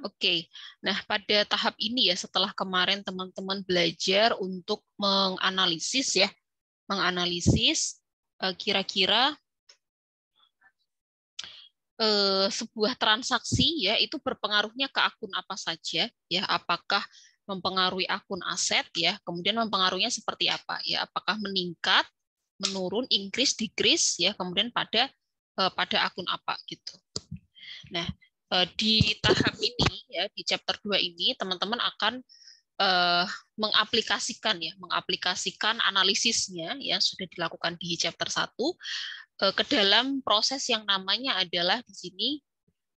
Oke, nah pada tahap ini ya setelah kemarin teman-teman belajar untuk menganalisis ya, menganalisis eh, kira-kira eh, sebuah transaksi ya itu berpengaruhnya ke akun apa saja ya apakah mempengaruhi akun aset ya kemudian mempengaruhinya seperti apa ya apakah meningkat menurun increase decrease ya kemudian pada eh, pada akun apa gitu nah Eh, di tahap ini ya di chapter 2 ini teman-teman akan uh, mengaplikasikan ya mengaplikasikan analisisnya yang sudah dilakukan di chapter 1 uh, eh, ke dalam proses yang namanya adalah di sini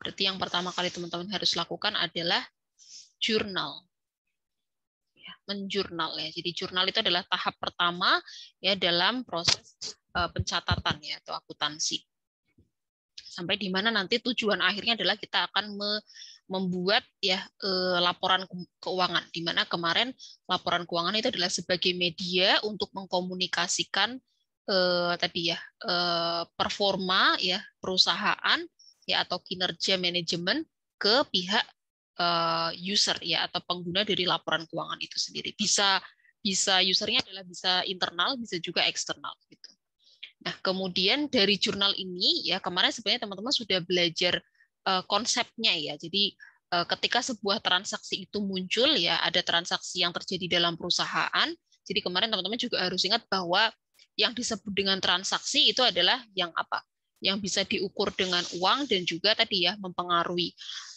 berarti yang pertama kali teman-teman harus lakukan adalah jurnal ya, menjurnal ya jadi jurnal itu adalah tahap pertama ya dalam proses uh, pencatatan ya atau akuntansi sampai di mana nanti tujuan akhirnya adalah kita akan me, membuat ya e, laporan keuangan di mana kemarin laporan keuangan itu adalah sebagai media untuk mengkomunikasikan e, tadi ya e, performa ya perusahaan ya atau kinerja manajemen ke pihak e, user ya atau pengguna dari laporan keuangan itu sendiri bisa bisa usernya adalah bisa internal bisa juga eksternal gitu. Nah, kemudian dari jurnal ini ya kemarin sebenarnya teman-teman sudah belajar uh, konsepnya ya. Jadi uh, ketika sebuah transaksi itu muncul ya ada transaksi yang terjadi dalam perusahaan. Jadi kemarin teman-teman juga harus ingat bahwa yang disebut dengan transaksi itu adalah yang apa? Yang bisa diukur dengan uang dan juga tadi ya mempengaruhi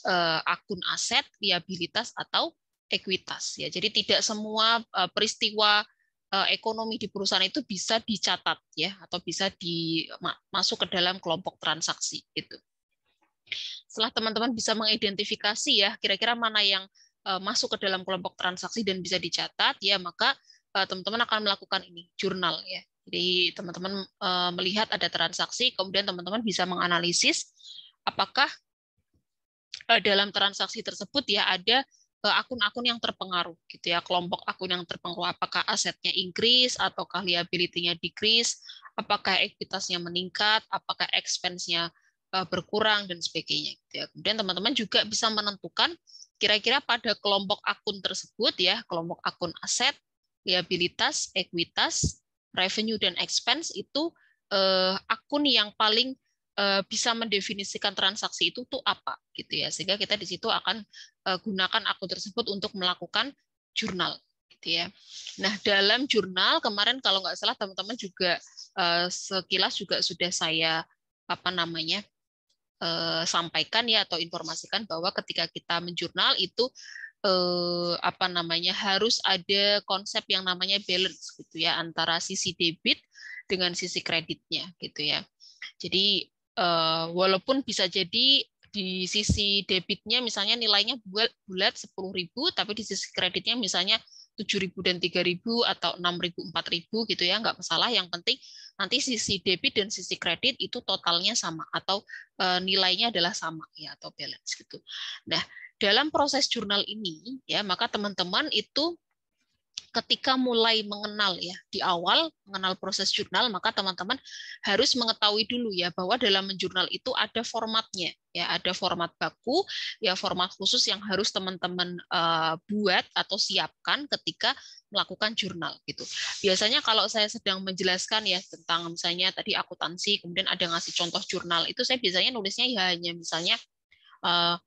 uh, akun aset, liabilitas atau ekuitas ya. Jadi tidak semua uh, peristiwa Eh, ekonomi di perusahaan itu bisa dicatat ya atau bisa dimasuk ke dalam kelompok transaksi itu. Setelah teman-teman bisa mengidentifikasi ya kira-kira mana yang eh, masuk ke dalam kelompok transaksi dan bisa dicatat ya maka eh, teman-teman akan melakukan ini jurnal ya. Jadi teman-teman melihat ada transaksi kemudian teman-teman bisa menganalisis apakah dalam transaksi tersebut ya ada akun-akun yang terpengaruh gitu ya kelompok akun yang terpengaruh apakah asetnya increase ataukah liability-nya decrease apakah ekuitasnya meningkat apakah expense-nya eh, berkurang dan sebagainya gitu ya kemudian teman-teman juga bisa menentukan kira-kira pada kelompok akun tersebut ya kelompok akun aset liabilitas ekuitas revenue dan expense itu eh, akun yang paling Eh, bisa mendefinisikan transaksi itu tuh apa gitu ya sehingga kita di situ akan eh, gunakan akun tersebut untuk melakukan jurnal gitu ya nah dalam jurnal kemarin kalau nggak salah teman-teman juga eh, sekilas juga sudah saya apa namanya sampaikan ya atau informasikan bahwa ketika kita menjurnal itu apa namanya harus ada konsep yang namanya balance gitu ya antara sisi debit dengan sisi kreditnya gitu ya. Jadi Eh, walaupun bisa jadi di sisi debitnya misalnya nilainya bulat bulat ribu tapi di sisi kreditnya misalnya tujuh ribu dan tiga ribu atau enam ribu empat ribu gitu ya nggak masalah yang penting nanti sisi debit dan sisi kredit itu totalnya sama atau eh, nilainya adalah sama ya atau balance gitu. Nah, dalam proses jurnal ini ya maka teman-teman itu ketika mulai mengenal ya di awal mengenal proses jurnal maka teman-teman harus mengetahui dulu ya bahwa dalam men-jurnal itu ada formatnya ya ada format baku ya format khusus yang harus teman-teman uh, buat atau siapkan ketika melakukan jurnal gitu biasanya kalau saya sedang menjelaskan ya tentang misalnya tadi akuntansi kemudian ada ngasih contoh jurnal itu saya biasanya nulisnya ya hanya misalnya uh,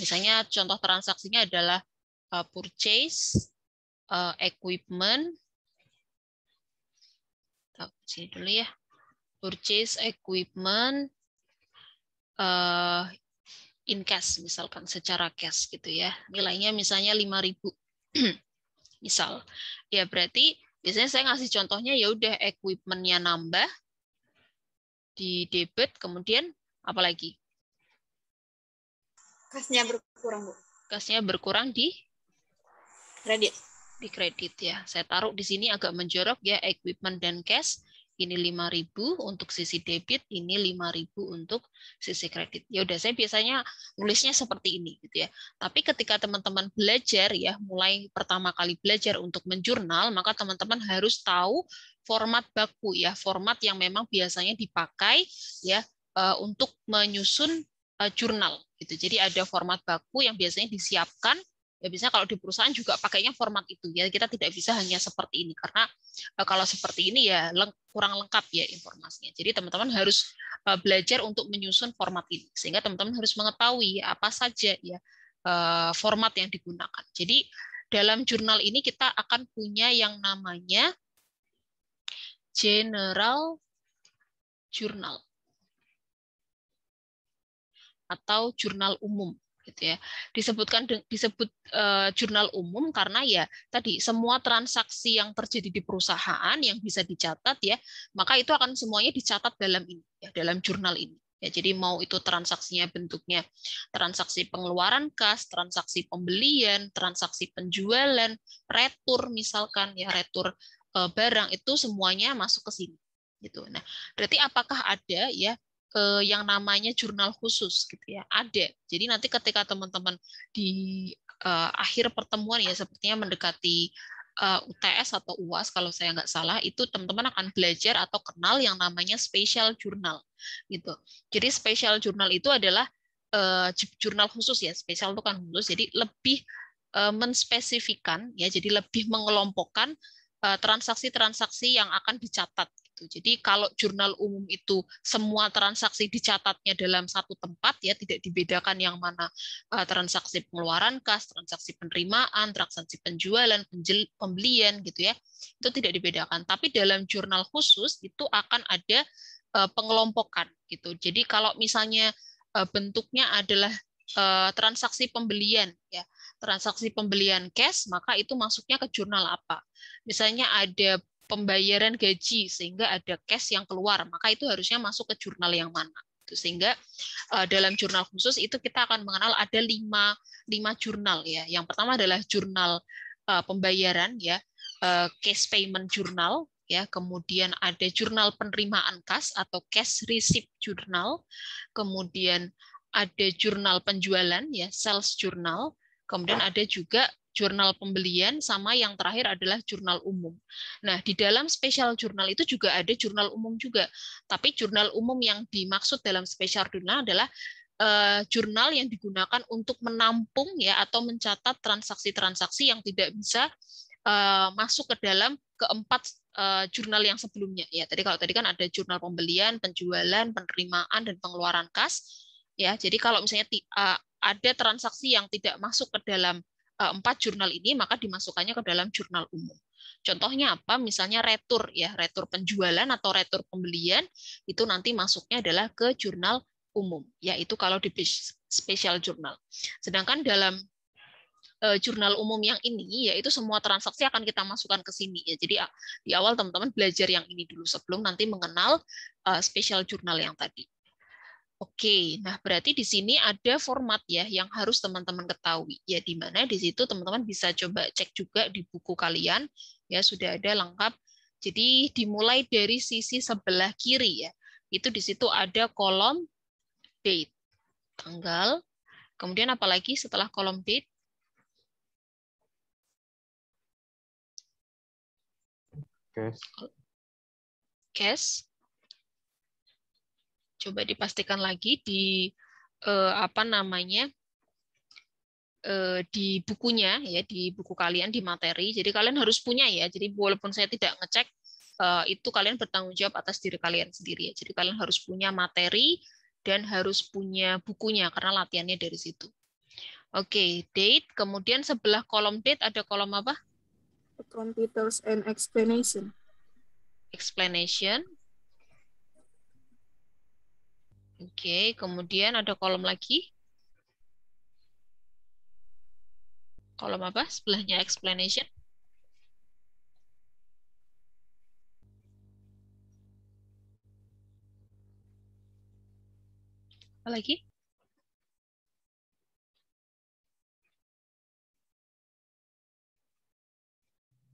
misalnya contoh transaksinya adalah uh, purchase uh, equipment. Tak sini dulu ya. Purchase equipment uh, in cash misalkan secara cash gitu ya. Nilainya misalnya 5000. Misal. Ya berarti biasanya saya ngasih contohnya ya udah equipmentnya nambah di debit kemudian apalagi? Kasnya berkurang, Bu. Kasnya berkurang di kredit di kredit ya. Saya taruh di sini agak menjorok ya equipment dan cash. Ini 5000 untuk sisi debit, ini 5000 untuk sisi kredit. Ya udah saya biasanya nulisnya seperti ini gitu ya. Tapi ketika teman-teman belajar ya, mulai pertama kali belajar untuk menjurnal, maka teman-teman harus tahu format baku ya, format yang memang biasanya dipakai ya eh, untuk menyusun eh, jurnal gitu. Jadi ada format baku yang biasanya disiapkan ya biasanya kalau di perusahaan juga pakainya format itu ya kita tidak bisa hanya seperti ini karena eh, kalau seperti ini ya kurang lengkap ya informasinya jadi teman-teman harus eh, belajar untuk menyusun format ini sehingga teman-teman harus mengetahui apa saja ya eh, format yang digunakan jadi dalam jurnal ini kita akan punya yang namanya general jurnal atau jurnal umum gitu ya. Disebutkan disebut uh, jurnal umum karena ya tadi semua transaksi yang terjadi di perusahaan yang bisa dicatat ya, maka itu akan semuanya dicatat dalam ini ya, dalam jurnal ini. Ya, jadi mau itu transaksinya bentuknya transaksi pengeluaran kas, transaksi pembelian, transaksi penjualan, retur misalkan ya retur uh, barang itu semuanya masuk ke sini gitu. Nah, berarti apakah ada ya eh, yang namanya jurnal khusus gitu ya ada jadi nanti ketika teman-teman di eh, akhir pertemuan ya sepertinya mendekati eh, UTS atau UAS kalau saya nggak salah itu teman-teman akan belajar atau kenal yang namanya special jurnal gitu jadi special jurnal itu adalah eh, jurnal khusus ya special itu kan khusus jadi lebih eh, menspesifikan ya jadi lebih mengelompokkan eh, transaksi-transaksi yang akan dicatat gitu. Jadi kalau jurnal umum itu semua transaksi dicatatnya dalam satu tempat ya tidak dibedakan yang mana eh, transaksi pengeluaran kas, transaksi penerimaan, transaksi penjualan, pembelian gitu ya. Itu tidak dibedakan. Tapi dalam jurnal khusus itu akan ada eh, pengelompokan gitu. Jadi kalau misalnya eh, bentuknya adalah transaksi pembelian ya transaksi pembelian cash maka itu masuknya ke jurnal apa misalnya ada pembayaran gaji sehingga ada cash yang keluar, maka itu harusnya masuk ke jurnal yang mana. Gitu. Sehingga eh, dalam jurnal khusus itu kita akan mengenal ada lima, lima jurnal ya. Yang pertama adalah jurnal eh, pembayaran ya, eh, cash payment jurnal ya kemudian ada jurnal penerimaan kas atau cash receipt jurnal kemudian ada jurnal penjualan ya sales jurnal kemudian ya. ada juga jurnal pembelian sama yang terakhir adalah jurnal umum. Nah, di dalam spesial jurnal itu juga ada jurnal umum juga. Tapi jurnal umum yang dimaksud dalam spesial jurnal adalah eh, jurnal yang digunakan untuk menampung ya atau mencatat transaksi-transaksi yang tidak bisa eh, masuk ke dalam keempat eh, jurnal yang sebelumnya ya. Tadi kalau tadi kan ada jurnal pembelian, penjualan, penerimaan dan pengeluaran kas ya. Jadi kalau misalnya ada transaksi yang tidak masuk ke dalam eh, empat jurnal ini, maka dimasukkannya ke dalam jurnal umum. Contohnya apa? Misalnya retur ya, retur penjualan atau retur pembelian itu nanti masuknya adalah ke jurnal umum, yaitu kalau di special jurnal. Sedangkan dalam eh, jurnal umum yang ini, yaitu semua transaksi akan kita masukkan ke sini. Ya. Jadi di awal teman-teman belajar yang ini dulu sebelum nanti mengenal eh, special jurnal yang tadi. Oke, nah berarti di sini ada format ya yang harus teman-teman ketahui. Ya di mana di situ teman-teman bisa coba cek juga di buku kalian ya sudah ada lengkap. Jadi dimulai dari sisi sebelah kiri ya. Itu di situ ada kolom date, tanggal. Kemudian apalagi setelah kolom date? Cash. Cash coba dipastikan lagi di eh, apa namanya eh, di bukunya ya di buku kalian di materi jadi kalian harus punya ya jadi walaupun saya tidak ngecek eh, itu kalian bertanggung jawab atas diri kalian sendiri ya jadi kalian harus punya materi dan harus punya bukunya karena latihannya dari situ Oke, okay, date. Kemudian sebelah kolom date ada kolom apa? Computers and explanation. Explanation. Oke, kemudian ada kolom lagi. Kolom apa? Sebelahnya explanation. Apa lagi?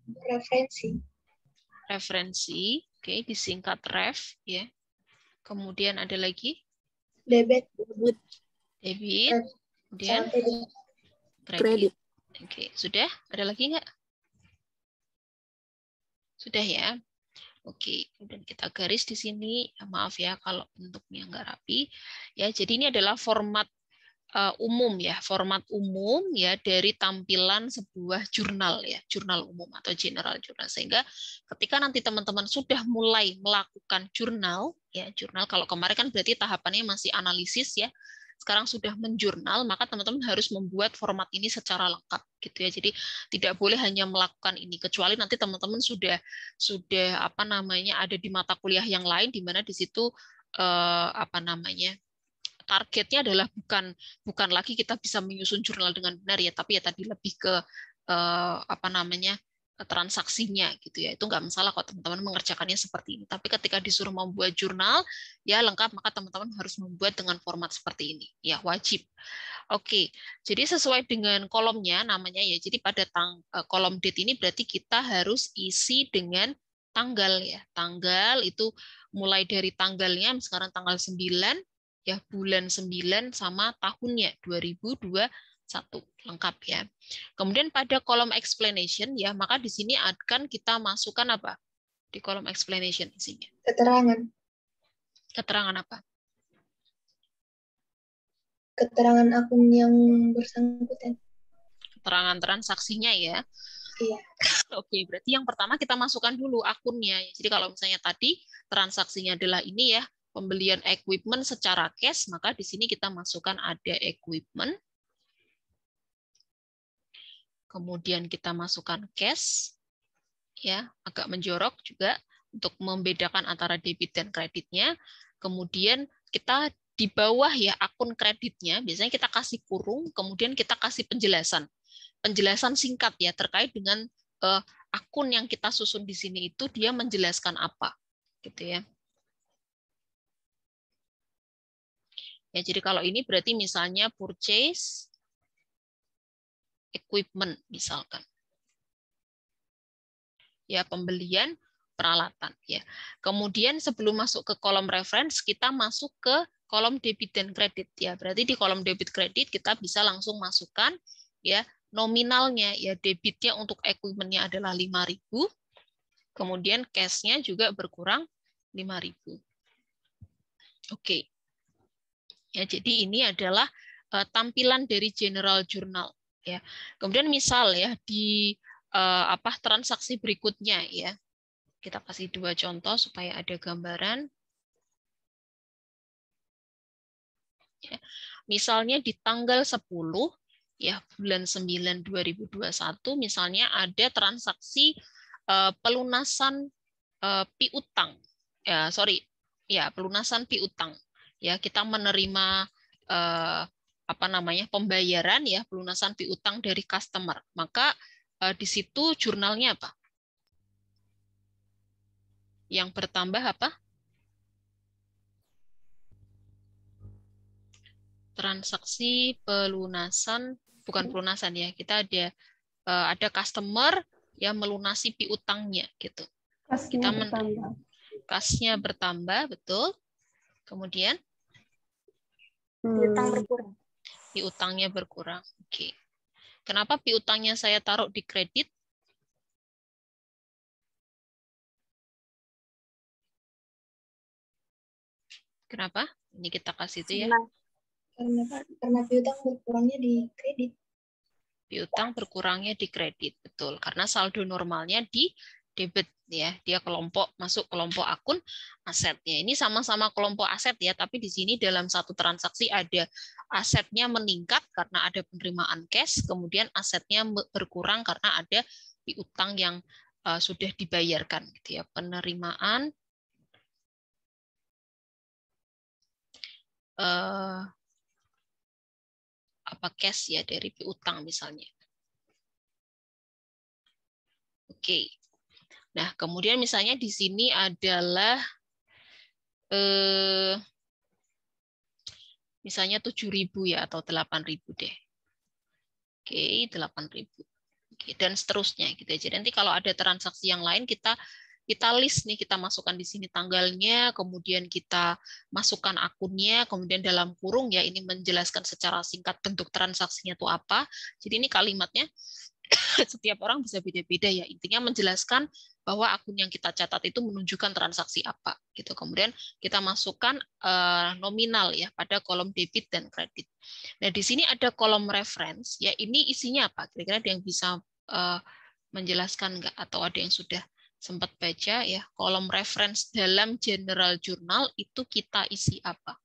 Referensi. Referensi, oke, disingkat ref, ya. Kemudian ada lagi? debit debit debit eh, kemudian kredit, oke oke sudah ada lagi nggak sudah ya Oke, kemudian kita garis di sini. Ya, maaf ya kalau bentuknya nggak rapi. Ya, jadi ini adalah format Eh, umum ya, format umum ya dari tampilan sebuah jurnal ya, jurnal umum atau general jurnal sehingga ketika nanti teman-teman sudah mulai melakukan jurnal ya, jurnal kalau kemarin kan berarti tahapannya masih analisis ya. Sekarang sudah menjurnal, maka teman-teman harus membuat format ini secara lengkap gitu ya. Jadi tidak boleh hanya melakukan ini kecuali nanti teman-teman sudah sudah apa namanya ada di mata kuliah yang lain di mana di situ eh, apa namanya targetnya adalah bukan bukan lagi kita bisa menyusun jurnal dengan benar ya, tapi ya tadi lebih ke eh, apa namanya eh, transaksinya gitu ya itu nggak masalah kok teman-teman mengerjakannya seperti ini tapi ketika disuruh membuat jurnal ya lengkap maka teman-teman harus membuat dengan format seperti ini ya wajib oke jadi sesuai dengan kolomnya namanya ya jadi pada tang eh, kolom date ini berarti kita harus isi dengan tanggal ya tanggal itu mulai dari tanggalnya sekarang tanggal 9 ya bulan 9 sama tahunnya 2021 lengkap ya. Kemudian pada kolom explanation ya maka di sini akan kita masukkan apa? Di kolom explanation isinya. Keterangan. Keterangan apa? Keterangan akun yang bersangkutan. Keterangan transaksinya ya. Iya. Oke, berarti yang pertama kita masukkan dulu akunnya. Jadi kalau misalnya tadi transaksinya adalah ini ya, pembelian equipment secara cash, maka di sini kita masukkan ada equipment. Kemudian kita masukkan cash. Ya, agak menjorok juga untuk membedakan antara debit dan kreditnya. Kemudian kita di bawah ya akun kreditnya, biasanya kita kasih kurung, kemudian kita kasih penjelasan. Penjelasan singkat ya terkait dengan eh, akun yang kita susun di sini itu dia menjelaskan apa. Gitu ya. Ya, jadi kalau ini berarti misalnya purchase equipment misalkan. Ya, pembelian peralatan ya. Kemudian sebelum masuk ke kolom reference kita masuk ke kolom debit dan kredit ya. Berarti di kolom debit kredit kita bisa langsung masukkan ya nominalnya ya debitnya untuk equipmentnya adalah 5000 kemudian cashnya juga berkurang 5000 oke okay. Ya, jadi ini adalah uh, tampilan dari general journal ya. Kemudian misal ya di uh, apa transaksi berikutnya ya. Kita kasih dua contoh supaya ada gambaran. Ya. Misalnya di tanggal 10 ya bulan 9 2021 misalnya ada transaksi uh, pelunasan uh, piutang. Ya, sorry, ya pelunasan piutang ya kita menerima eh, apa namanya pembayaran ya pelunasan piutang dari customer maka eh, di situ jurnalnya apa yang bertambah apa transaksi pelunasan bukan hmm. pelunasan ya kita ada eh, ada customer yang melunasi piutangnya gitu kasnya kita bertambah. kasnya bertambah betul kemudian piutang hmm. berkurang piutangnya berkurang oke okay. kenapa piutangnya saya taruh di kredit Kenapa? Ini kita kasih itu ya. Karena, karena piutang berkurangnya di kredit piutang berkurangnya di kredit betul karena saldo normalnya di debit ya. Dia kelompok masuk kelompok akun asetnya Ini sama-sama kelompok aset ya, tapi di sini dalam satu transaksi ada asetnya meningkat karena ada penerimaan cash, kemudian asetnya berkurang karena ada piutang yang uh, sudah dibayarkan gitu ya. Penerimaan uh, apa cash ya dari piutang misalnya. Oke. Okay. Nah, kemudian misalnya di sini adalah eh, misalnya 7.000 ya atau 8.000 deh. Oke, 8.000. Oke, dan seterusnya gitu aja. nanti kalau ada transaksi yang lain kita kita list nih kita masukkan di sini tanggalnya, kemudian kita masukkan akunnya, kemudian dalam kurung ya ini menjelaskan secara singkat bentuk transaksinya itu apa. Jadi ini kalimatnya setiap orang bisa beda-beda ya. Intinya menjelaskan bahwa akun yang kita catat itu menunjukkan transaksi apa gitu. Kemudian kita masukkan uh, nominal ya pada kolom debit dan kredit. Nah, di sini ada kolom reference ya ini isinya apa? Kira-kira ada yang bisa uh, menjelaskan enggak atau ada yang sudah sempat baca ya kolom reference dalam general journal itu kita isi apa?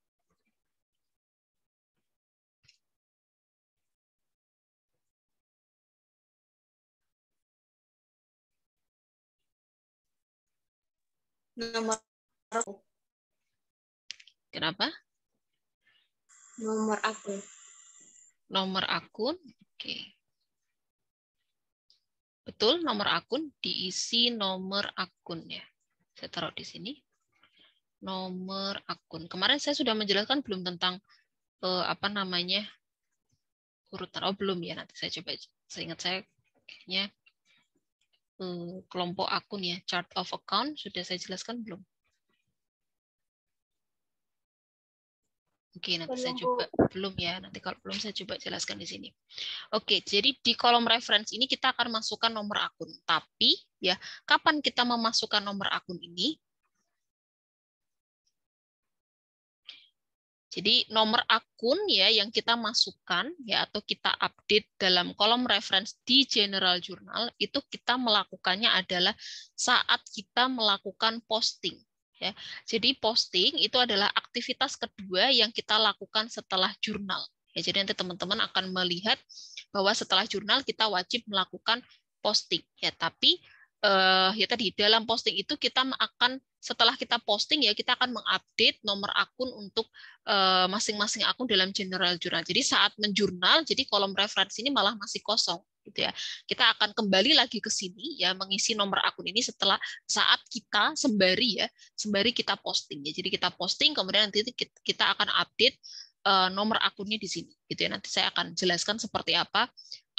nomor Kenapa? Nomor akun. Nomor akun. Oke. Betul, nomor akun diisi nomor akun ya. Saya taruh di sini. Nomor akun. Kemarin saya sudah menjelaskan belum tentang eh, apa namanya? urutan. Oh, belum ya. Nanti saya coba saya ingat saya kayaknya Eh, kelompok akun ya, chart of account sudah saya jelaskan belum? Oke, nanti saya coba belum ya. Nanti kalau belum saya coba jelaskan di sini. Oke, jadi di kolom reference ini kita akan masukkan nomor akun. Tapi ya, kapan kita memasukkan nomor akun ini? Jadi nomor akun ya yang kita masukkan ya atau kita update dalam kolom reference di general journal itu kita melakukannya adalah saat kita melakukan posting ya. Jadi posting itu adalah aktivitas kedua yang kita lakukan setelah jurnal. Ya, jadi nanti teman-teman akan melihat bahwa setelah jurnal kita wajib melakukan posting ya, tapi uh, ya tadi dalam posting itu kita akan setelah kita posting ya kita akan mengupdate nomor akun untuk eh, masing-masing uh, akun dalam general jurnal. Jadi saat menjurnal, jadi kolom referensi ini malah masih kosong gitu ya. Kita akan kembali lagi ke sini ya mengisi nomor akun ini setelah saat kita sembari ya, sembari kita posting ya. Jadi kita posting kemudian nanti kita akan update uh, nomor akunnya di sini gitu ya. Nanti saya akan jelaskan seperti apa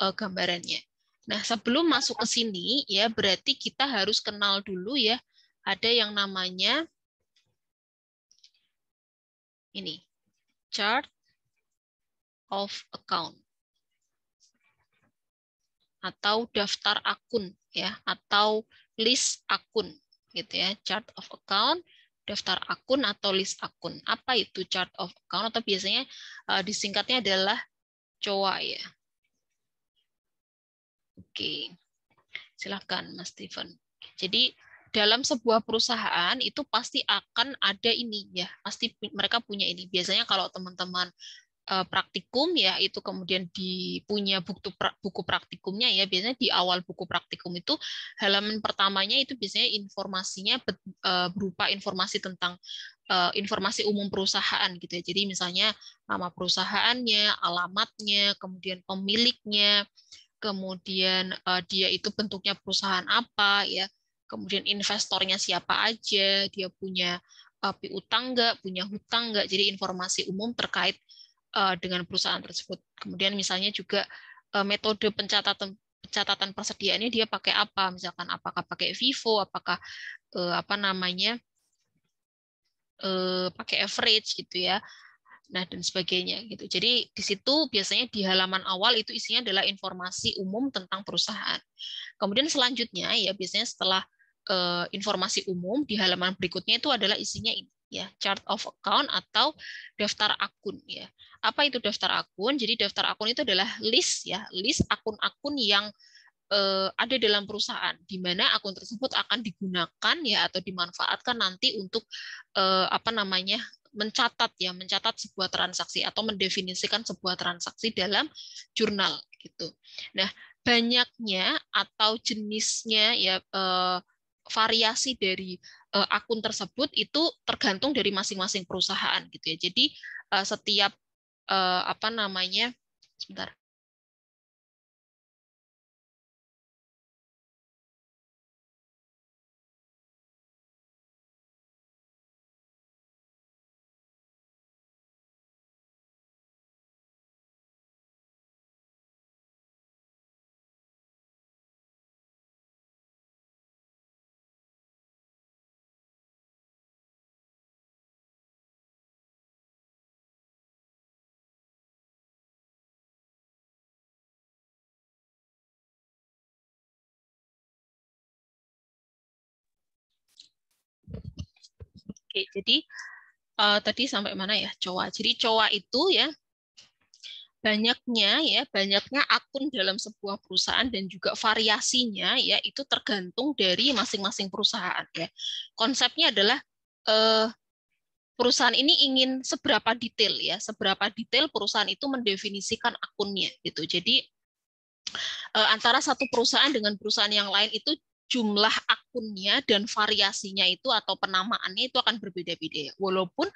uh, gambarannya. Nah, sebelum masuk ke sini ya berarti kita harus kenal dulu ya ada yang namanya ini chart of account atau daftar akun ya atau list akun gitu ya chart of account daftar akun atau list akun apa itu chart of account atau biasanya eh, disingkatnya adalah COA ya Oke, silahkan Mas Steven. Jadi dalam sebuah perusahaan itu pasti akan ada ini ya, pasti mereka punya ini. Biasanya kalau teman-teman eh, praktikum ya itu kemudian dipunya buku buku praktikumnya ya biasanya di awal buku praktikum itu halaman pertamanya itu biasanya informasinya eh, berupa informasi tentang eh, informasi umum perusahaan gitu ya jadi misalnya nama perusahaannya alamatnya kemudian pemiliknya kemudian uh, dia itu bentuknya perusahaan apa ya, kemudian investornya siapa aja, dia punya uh, eh, piutang nggak, punya hutang nggak, jadi informasi umum terkait uh, dengan perusahaan tersebut. Kemudian misalnya juga uh, metode pencatatan pencatatan persediaannya dia pakai apa misalkan apakah pakai Vivo apakah uh, apa namanya uh, pakai average gitu ya nah dan sebagainya gitu. Jadi di situ biasanya di halaman awal itu isinya adalah informasi umum tentang perusahaan. Kemudian selanjutnya ya biasanya setelah uh, informasi umum di halaman berikutnya itu adalah isinya ini ya chart of account atau daftar akun ya apa itu daftar akun jadi daftar akun itu adalah list ya list akun-akun yang eh, ada dalam perusahaan di mana akun tersebut akan digunakan ya atau dimanfaatkan nanti untuk eh, apa namanya mencatat ya, mencatat sebuah transaksi atau mendefinisikan sebuah transaksi dalam jurnal gitu. Nah, banyaknya atau jenisnya ya eh, variasi dari eh, akun tersebut itu tergantung dari masing-masing perusahaan gitu ya. Jadi eh, setiap apa namanya? Sebentar. Oke, jadi uh, tadi sampai mana ya coa. Jadi coa itu ya banyaknya ya banyaknya akun dalam sebuah perusahaan dan juga variasinya ya itu tergantung dari masing-masing perusahaan ya. Konsepnya adalah eh, perusahaan ini ingin seberapa detail ya, seberapa detail perusahaan itu mendefinisikan akunnya gitu. Jadi eh, antara satu perusahaan dengan perusahaan yang lain itu jumlah akunnya dan variasinya itu atau penamaannya itu akan berbeda-beda. Ya. Walaupun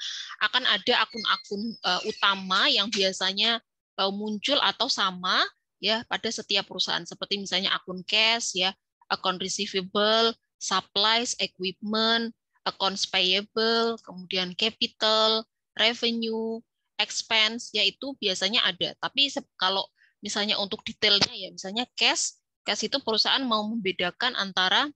akan ada akun-akun eh, utama yang biasanya uh, muncul atau sama ya pada setiap perusahaan seperti misalnya akun cash ya, account receivable, supplies, equipment, accounts payable, kemudian capital, revenue, expense yaitu biasanya ada. Tapi kalau misalnya untuk detailnya ya misalnya cash Kayak itu perusahaan mau membedakan antara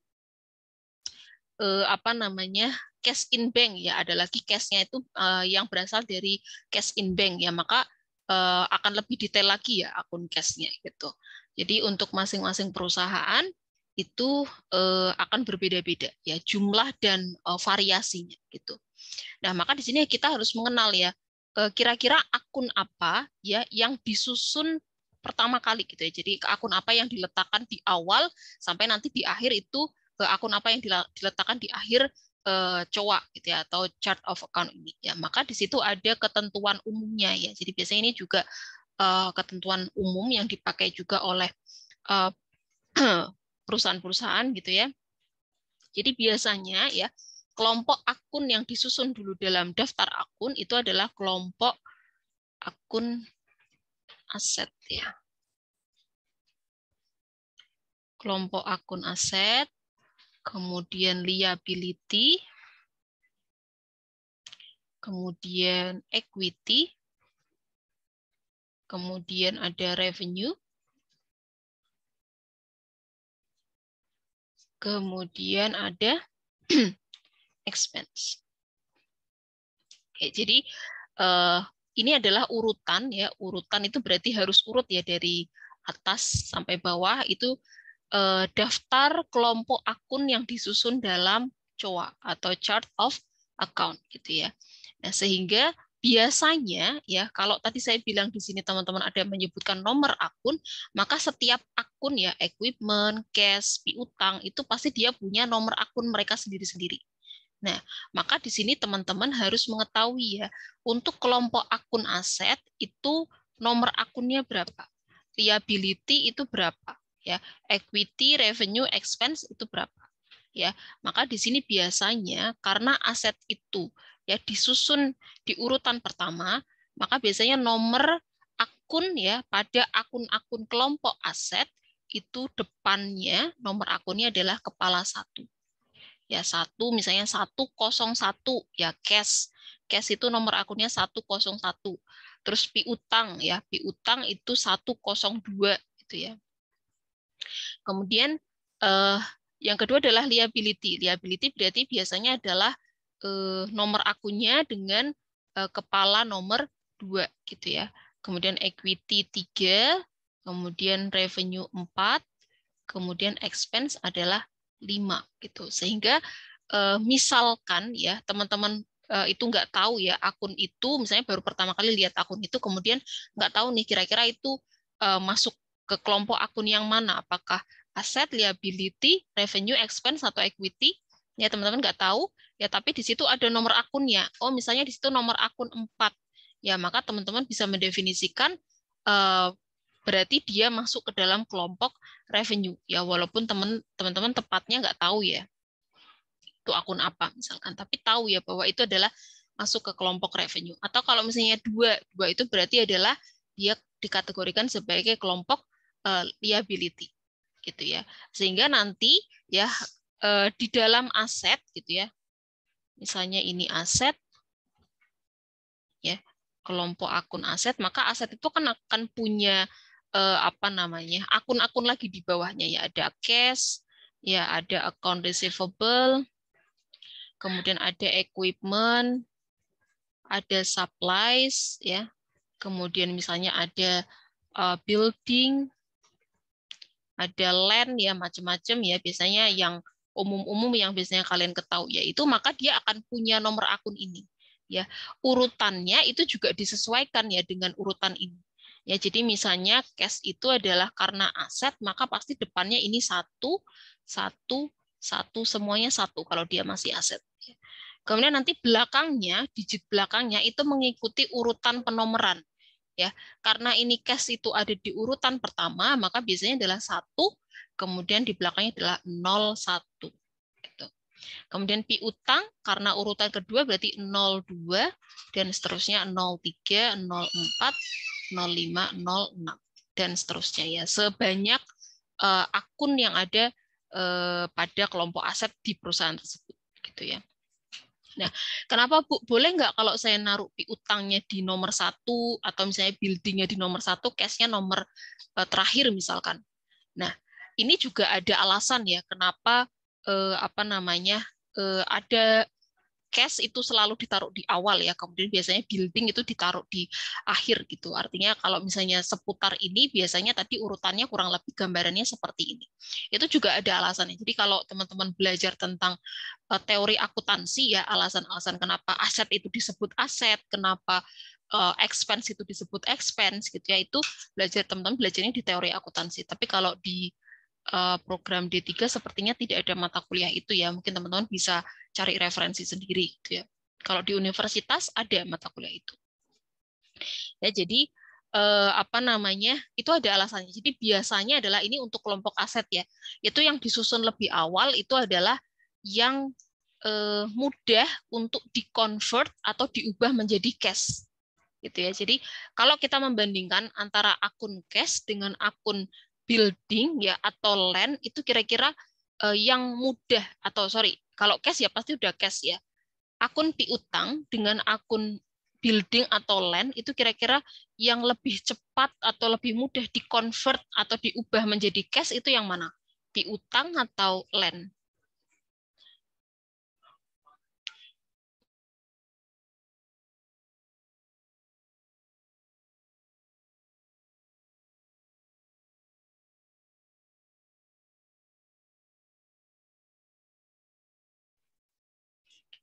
eh, apa namanya cash in bank ya ada lagi cashnya itu eh, yang berasal dari cash in bank ya maka eh, akan lebih detail lagi ya akun cashnya gitu. Jadi untuk masing-masing perusahaan itu eh, akan berbeda-beda ya jumlah dan variasinya gitu. Nah maka di sini kita harus mengenal ya kira-kira akun apa ya yang disusun pertama kali gitu ya. Jadi ke akun apa yang diletakkan di awal sampai nanti di akhir itu ke akun apa yang diletakkan di akhir eh, coa gitu ya atau chart of account ini ya. Maka di situ ada ketentuan umumnya ya. Jadi biasanya ini juga eh, ketentuan umum yang dipakai juga oleh eh, perusahaan-perusahaan gitu ya. Jadi biasanya ya kelompok akun yang disusun dulu dalam daftar akun itu adalah kelompok akun aset ya. Kelompok akun aset, kemudian liability, kemudian equity, kemudian ada revenue, kemudian ada expense. Oke, jadi eh, ini adalah urutan ya urutan itu berarti harus urut ya dari atas sampai bawah itu eh, daftar kelompok akun yang disusun dalam COA atau chart of account gitu ya. Nah, sehingga biasanya ya kalau tadi saya bilang di sini teman-teman ada menyebutkan nomor akun, maka setiap akun ya equipment, cash, piutang itu pasti dia punya nomor akun mereka sendiri-sendiri. Nah, maka di sini teman-teman harus mengetahui ya, untuk kelompok akun aset itu nomor akunnya berapa, liability itu berapa, ya, equity, revenue, expense itu berapa. Ya, maka di sini biasanya karena aset itu ya disusun di urutan pertama, maka biasanya nomor akun ya pada akun-akun kelompok aset itu depannya nomor akunnya adalah kepala satu ya satu misalnya 101 ya cash cash itu nomor akunnya 101 terus pi utang ya pi utang itu 102 gitu ya kemudian eh, yang kedua adalah liability liability berarti biasanya adalah eh, nomor akunnya dengan eh, kepala nomor dua gitu ya kemudian equity 3 kemudian revenue 4 kemudian expense adalah 5 gitu. Sehingga uh, misalkan ya teman-teman uh, itu nggak tahu ya akun itu misalnya baru pertama kali lihat akun itu kemudian nggak tahu nih kira-kira itu uh, masuk ke kelompok akun yang mana apakah aset, liability, revenue, expense atau equity ya teman-teman nggak tahu ya tapi di situ ada nomor akunnya oh misalnya di situ nomor akun 4 ya maka teman-teman bisa mendefinisikan uh, berarti dia masuk ke dalam kelompok revenue ya walaupun teman-teman tepatnya nggak tahu ya itu akun apa misalkan tapi tahu ya bahwa itu adalah masuk ke kelompok revenue atau kalau misalnya dua dua itu berarti adalah dia dikategorikan sebagai kelompok uh, liability gitu ya sehingga nanti ya uh, di dalam aset gitu ya misalnya ini aset ya kelompok akun aset maka aset itu kan akan punya eh, apa namanya akun-akun lagi di bawahnya ya ada cash, ya ada account receivable, kemudian ada equipment, ada supplies ya, kemudian misalnya ada uh, building, ada land ya macam-macam ya biasanya yang umum-umum yang biasanya kalian ketahui yaitu maka dia akan punya nomor akun ini ya urutannya itu juga disesuaikan ya dengan urutan ini Ya, jadi misalnya cash itu adalah karena aset, maka pasti depannya ini satu, satu, satu, semuanya satu kalau dia masih aset. Kemudian nanti belakangnya, digit belakangnya itu mengikuti urutan penomoran. Ya, karena ini cash itu ada di urutan pertama, maka biasanya adalah satu, kemudian di belakangnya adalah 01. Gitu. Kemudian piutang karena urutan kedua berarti nol dua dan seterusnya nol tiga nol empat 0506 dan seterusnya ya. Sebanyak uh, akun yang ada uh, pada kelompok aset di perusahaan tersebut gitu ya. Nah, kenapa Bu? Boleh nggak kalau saya naruh piutangnya di nomor satu atau misalnya buildingnya di nomor satu, cashnya nomor uh, terakhir misalkan. Nah, ini juga ada alasan ya kenapa uh, apa namanya uh, ada cash itu selalu ditaruh di awal ya. Kemudian biasanya building itu ditaruh di akhir gitu. Artinya kalau misalnya seputar ini biasanya tadi urutannya kurang lebih gambarannya seperti ini. Itu juga ada alasannya. Jadi kalau teman-teman belajar tentang eh, teori akuntansi ya alasan-alasan kenapa aset itu disebut aset, kenapa eh, expense itu disebut expense gitu ya itu belajar teman-teman belajarnya di teori akuntansi tapi kalau di Eh, program D3 sepertinya tidak ada mata kuliah itu ya. Mungkin teman-teman bisa cari referensi sendiri gitu ya. Kalau di universitas ada mata kuliah itu. Ya, jadi eh, apa namanya? Itu ada alasannya. Jadi biasanya adalah ini untuk kelompok aset ya. Itu yang disusun lebih awal itu adalah yang eh, mudah untuk dikonvert atau diubah menjadi cash gitu ya. Jadi kalau kita membandingkan antara akun cash dengan akun building ya atau land itu kira-kira uh, yang mudah atau sorry kalau cash ya pasti udah cash ya akun piutang dengan akun building atau land itu kira-kira yang lebih cepat atau lebih mudah di convert atau diubah menjadi cash itu yang mana piutang atau land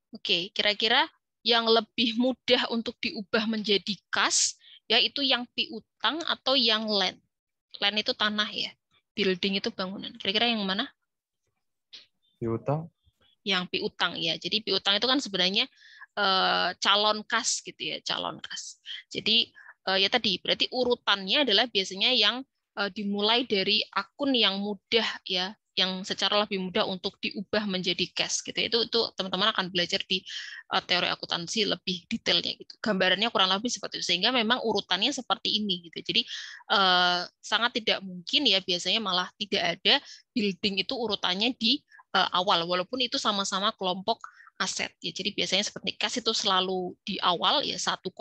Oke, kira-kira yang lebih mudah untuk diubah menjadi kas yaitu yang piutang atau yang land. Land itu tanah ya. Building itu bangunan. Kira-kira yang mana? Piutang. Yang piutang ya. Jadi piutang itu kan sebenarnya eh, calon kas gitu ya, calon kas. Jadi eh, ya tadi berarti urutannya adalah biasanya yang eh, dimulai dari akun yang mudah ya, yang secara lebih mudah untuk diubah menjadi cash gitu ya. itu itu teman-teman akan belajar di uh, teori akuntansi lebih detailnya gitu gambarannya kurang lebih seperti itu sehingga memang urutannya seperti ini gitu jadi uh, sangat tidak mungkin ya biasanya malah tidak ada building itu urutannya di uh, awal walaupun itu sama-sama kelompok aset ya jadi biasanya seperti cash itu selalu di awal ya 101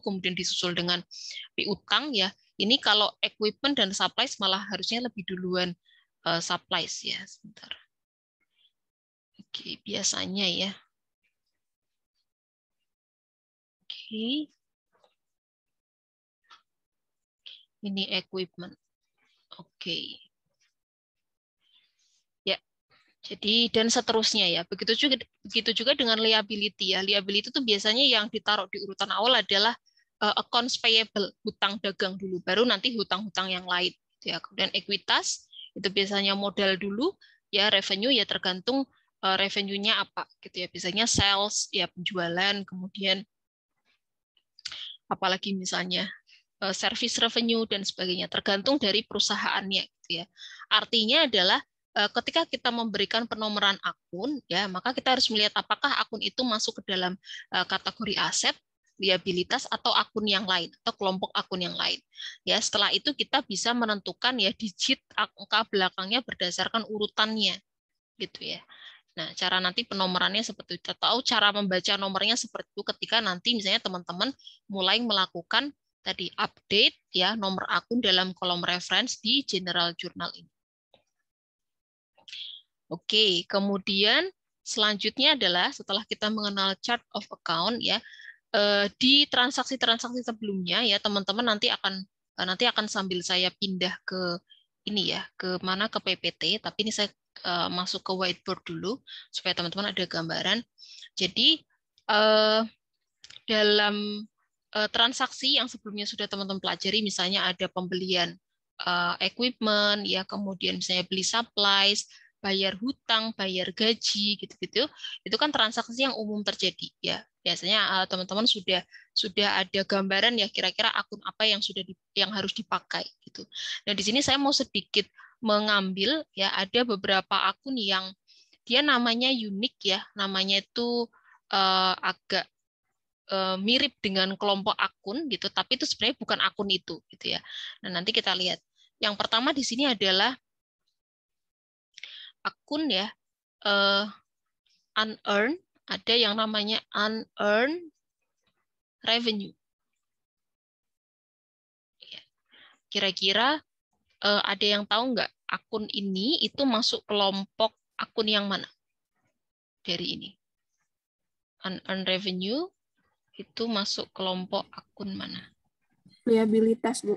kemudian disusul dengan piutang ya ini kalau equipment dan supplies malah harusnya lebih duluan uh, supplies ya sebentar. Oke, biasanya ya. Oke. Ini equipment. Oke. Ya. Jadi dan seterusnya ya. Begitu juga begitu juga dengan liability ya. Liability itu biasanya yang ditaruh di urutan awal adalah uh, accounts payable, hutang dagang dulu, baru nanti hutang-hutang yang lain. Gitu ya, kemudian ekuitas, itu biasanya modal dulu ya revenue ya tergantung eh, revenue-nya apa gitu ya biasanya sales ya penjualan kemudian apalagi misalnya eh, service revenue dan sebagainya tergantung dari perusahaannya gitu ya artinya adalah eh, ketika kita memberikan penomoran akun ya maka kita harus melihat apakah akun itu masuk ke dalam kategori aset liabilitas atau akun yang lain atau kelompok akun yang lain. Ya, setelah itu kita bisa menentukan ya digit angka belakangnya berdasarkan urutannya. Gitu ya. Nah, cara nanti penomorannya seperti itu atau cara membaca nomornya seperti itu ketika nanti misalnya teman-teman mulai melakukan tadi update ya nomor akun dalam kolom reference di general journal ini. Oke, kemudian selanjutnya adalah setelah kita mengenal chart of account ya, Eh, di transaksi-transaksi sebelumnya ya teman-teman nanti akan eh, nanti akan sambil saya pindah ke ini ya ke mana ke PPT tapi ini saya eh, masuk ke whiteboard dulu supaya teman-teman ada gambaran. Jadi dalam transaksi yang sebelumnya sudah teman-teman pelajari misalnya ada pembelian equipment ya kemudian misalnya beli supplies bayar hutang, bayar gaji gitu-gitu, itu kan transaksi yang umum terjadi ya biasanya teman eh, teman-teman sudah sudah ada gambaran ya kira-kira akun apa yang sudah di, yang harus dipakai gitu. Nah di sini saya mau sedikit mengambil ya ada beberapa akun yang dia namanya unik ya namanya itu uh, agak eh, mirip dengan kelompok akun gitu tapi itu sebenarnya bukan akun itu gitu ya. Nah nanti kita lihat. Yang pertama di sini adalah akun ya uh, unearned ada yang namanya unearned revenue. Iya. Kira-kira eh, ada yang tahu nggak akun ini itu masuk kelompok akun yang mana dari ini? Unearned revenue itu masuk kelompok akun mana? Liabilitas, Bu.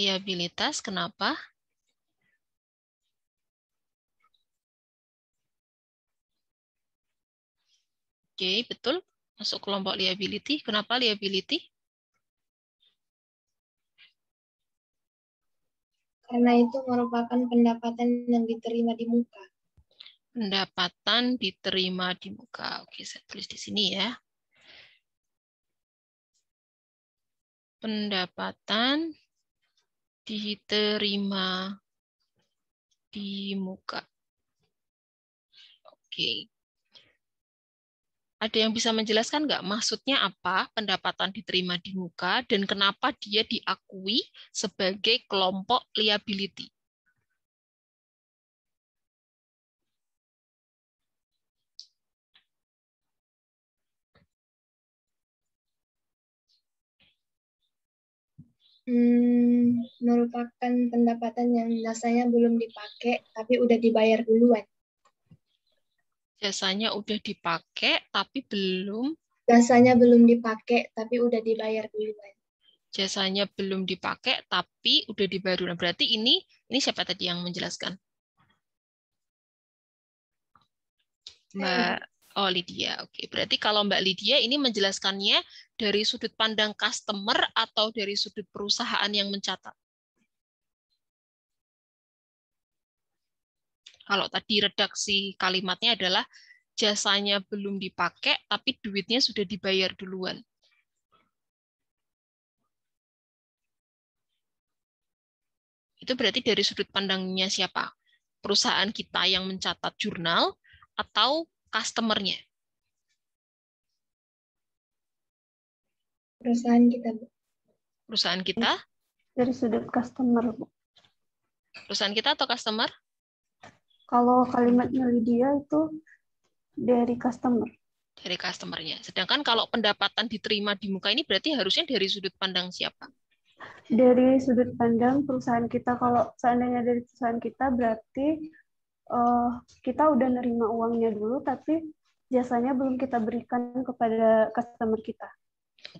Liabilitas, kenapa? Oke, betul. Masuk kelompok liability. Kenapa liability? Karena itu merupakan pendapatan yang diterima di muka. Pendapatan diterima di muka. Oke, saya tulis di sini ya. Pendapatan diterima di muka. Oke. Ada yang bisa menjelaskan nggak maksudnya apa pendapatan diterima di muka dan kenapa dia diakui sebagai kelompok liability? Hmm, merupakan pendapatan yang rasanya belum dipakai tapi udah dibayar duluan. Jasanya udah dipakai tapi belum. Jasanya belum dipakai tapi udah dibayar duluan. Jasanya belum dipakai tapi udah dibayar duluan. Berarti ini ini siapa tadi yang menjelaskan? Mbak eh. Oh Lydia, oke. Berarti kalau Mbak Lydia ini menjelaskannya dari sudut pandang customer atau dari sudut perusahaan yang mencatat? Kalau tadi redaksi kalimatnya adalah jasanya belum dipakai, tapi duitnya sudah dibayar duluan. Itu berarti dari sudut pandangnya siapa? Perusahaan kita yang mencatat jurnal atau customernya? Perusahaan kita. Perusahaan kita? Dari sudut customer. Perusahaan kita atau customer? Kalau kalimatnya Lydia itu dari customer. Dari customernya. Sedangkan kalau pendapatan diterima di muka ini berarti harusnya dari sudut pandang siapa? Dari sudut pandang perusahaan kita. Kalau seandainya dari perusahaan kita berarti uh, kita udah nerima uangnya dulu, tapi jasanya belum kita berikan kepada customer kita.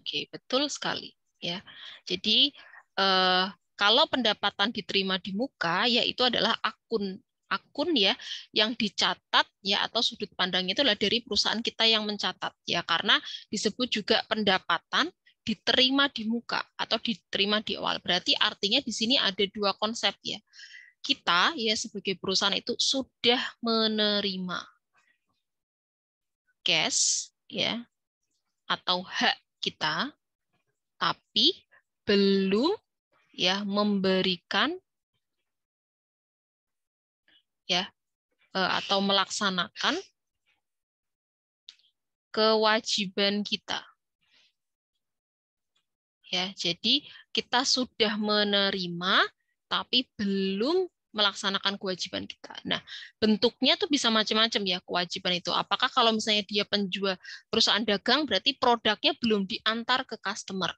Oke, betul sekali. Ya, jadi uh, kalau pendapatan diterima di muka, yaitu adalah akun akun ya yang dicatat ya atau sudut pandang itu adalah dari perusahaan kita yang mencatat ya karena disebut juga pendapatan diterima di muka atau diterima di awal. Berarti artinya di sini ada dua konsep ya. Kita ya sebagai perusahaan itu sudah menerima cash ya atau hak kita tapi belum ya memberikan ya eh, atau melaksanakan kewajiban kita. Ya, jadi kita sudah menerima tapi belum melaksanakan kewajiban kita. Nah, bentuknya tuh bisa macam-macam ya kewajiban itu. Apakah kalau misalnya dia penjual perusahaan dagang berarti produknya belum diantar ke customer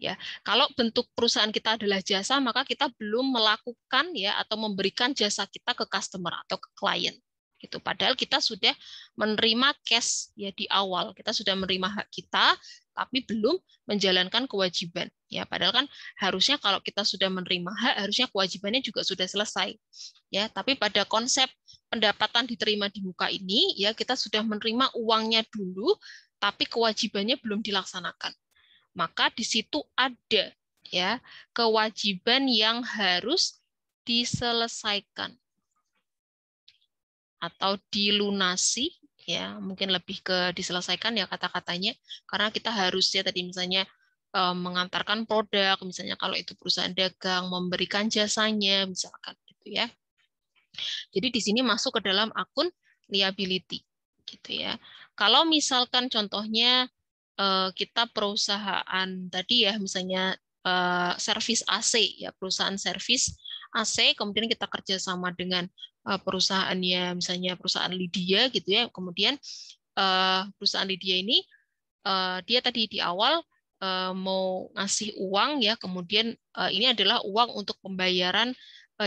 ya kalau bentuk perusahaan kita adalah jasa maka kita belum melakukan ya atau memberikan jasa kita ke customer atau ke klien gitu padahal kita sudah menerima cash ya di awal kita sudah menerima hak kita tapi belum menjalankan kewajiban ya padahal kan harusnya kalau kita sudah menerima hak harusnya kewajibannya juga sudah selesai ya tapi pada konsep pendapatan diterima di muka ini ya kita sudah menerima uangnya dulu tapi kewajibannya belum dilaksanakan maka di situ ada ya kewajiban yang harus diselesaikan atau dilunasi ya mungkin lebih ke diselesaikan ya kata-katanya karena kita harus ya tadi misalnya eh, mengantarkan produk misalnya kalau itu perusahaan dagang memberikan jasanya misalkan gitu ya jadi di sini masuk ke dalam akun liability gitu ya kalau misalkan contohnya Eh, kita perusahaan tadi ya misalnya eh, service servis AC ya perusahaan servis AC kemudian kita kerjasama dengan eh, perusahaannya misalnya perusahaan Lydia gitu ya kemudian perusahaan Lydia ini dia tadi di awal mau ngasih uang ya kemudian ini adalah uang untuk pembayaran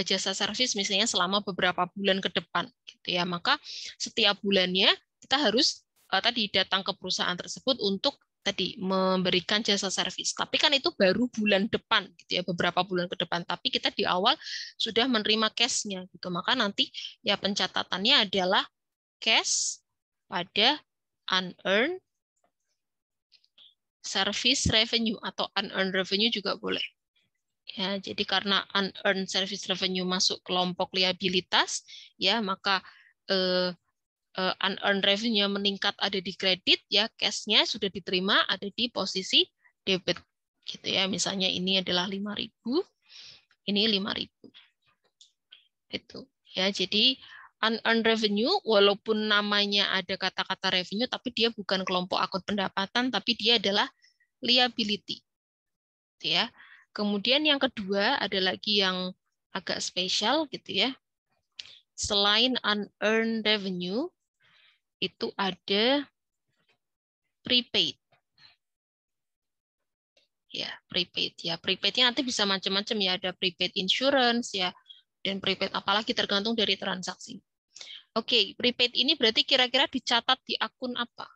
jasa servis misalnya selama beberapa bulan ke depan gitu ya maka setiap bulannya kita harus uh, tadi datang ke perusahaan tersebut untuk tadi memberikan jasa service. Tapi kan itu baru bulan depan gitu ya, beberapa bulan ke depan. Tapi kita di awal sudah menerima cashnya gitu. Maka nanti ya pencatatannya adalah cash pada unearned service revenue atau unearned revenue juga boleh. Ya, jadi karena unearned service revenue masuk kelompok liabilitas, ya maka eh, uh, eh, unearned revenue meningkat ada di kredit ya cashnya sudah diterima ada di posisi debit gitu ya misalnya ini adalah 5000 ini 5000 itu ya jadi unearned revenue walaupun namanya ada kata-kata revenue tapi dia bukan kelompok akun pendapatan tapi dia adalah liability gitu ya kemudian yang kedua ada lagi yang agak spesial gitu ya selain unearned revenue itu ada prepaid. Ya, prepaid ya. Prepaidnya nanti bisa macam-macam ya, ada prepaid insurance ya dan prepaid apalagi tergantung dari transaksi. Oke, prepaid ini berarti kira-kira dicatat di akun apa?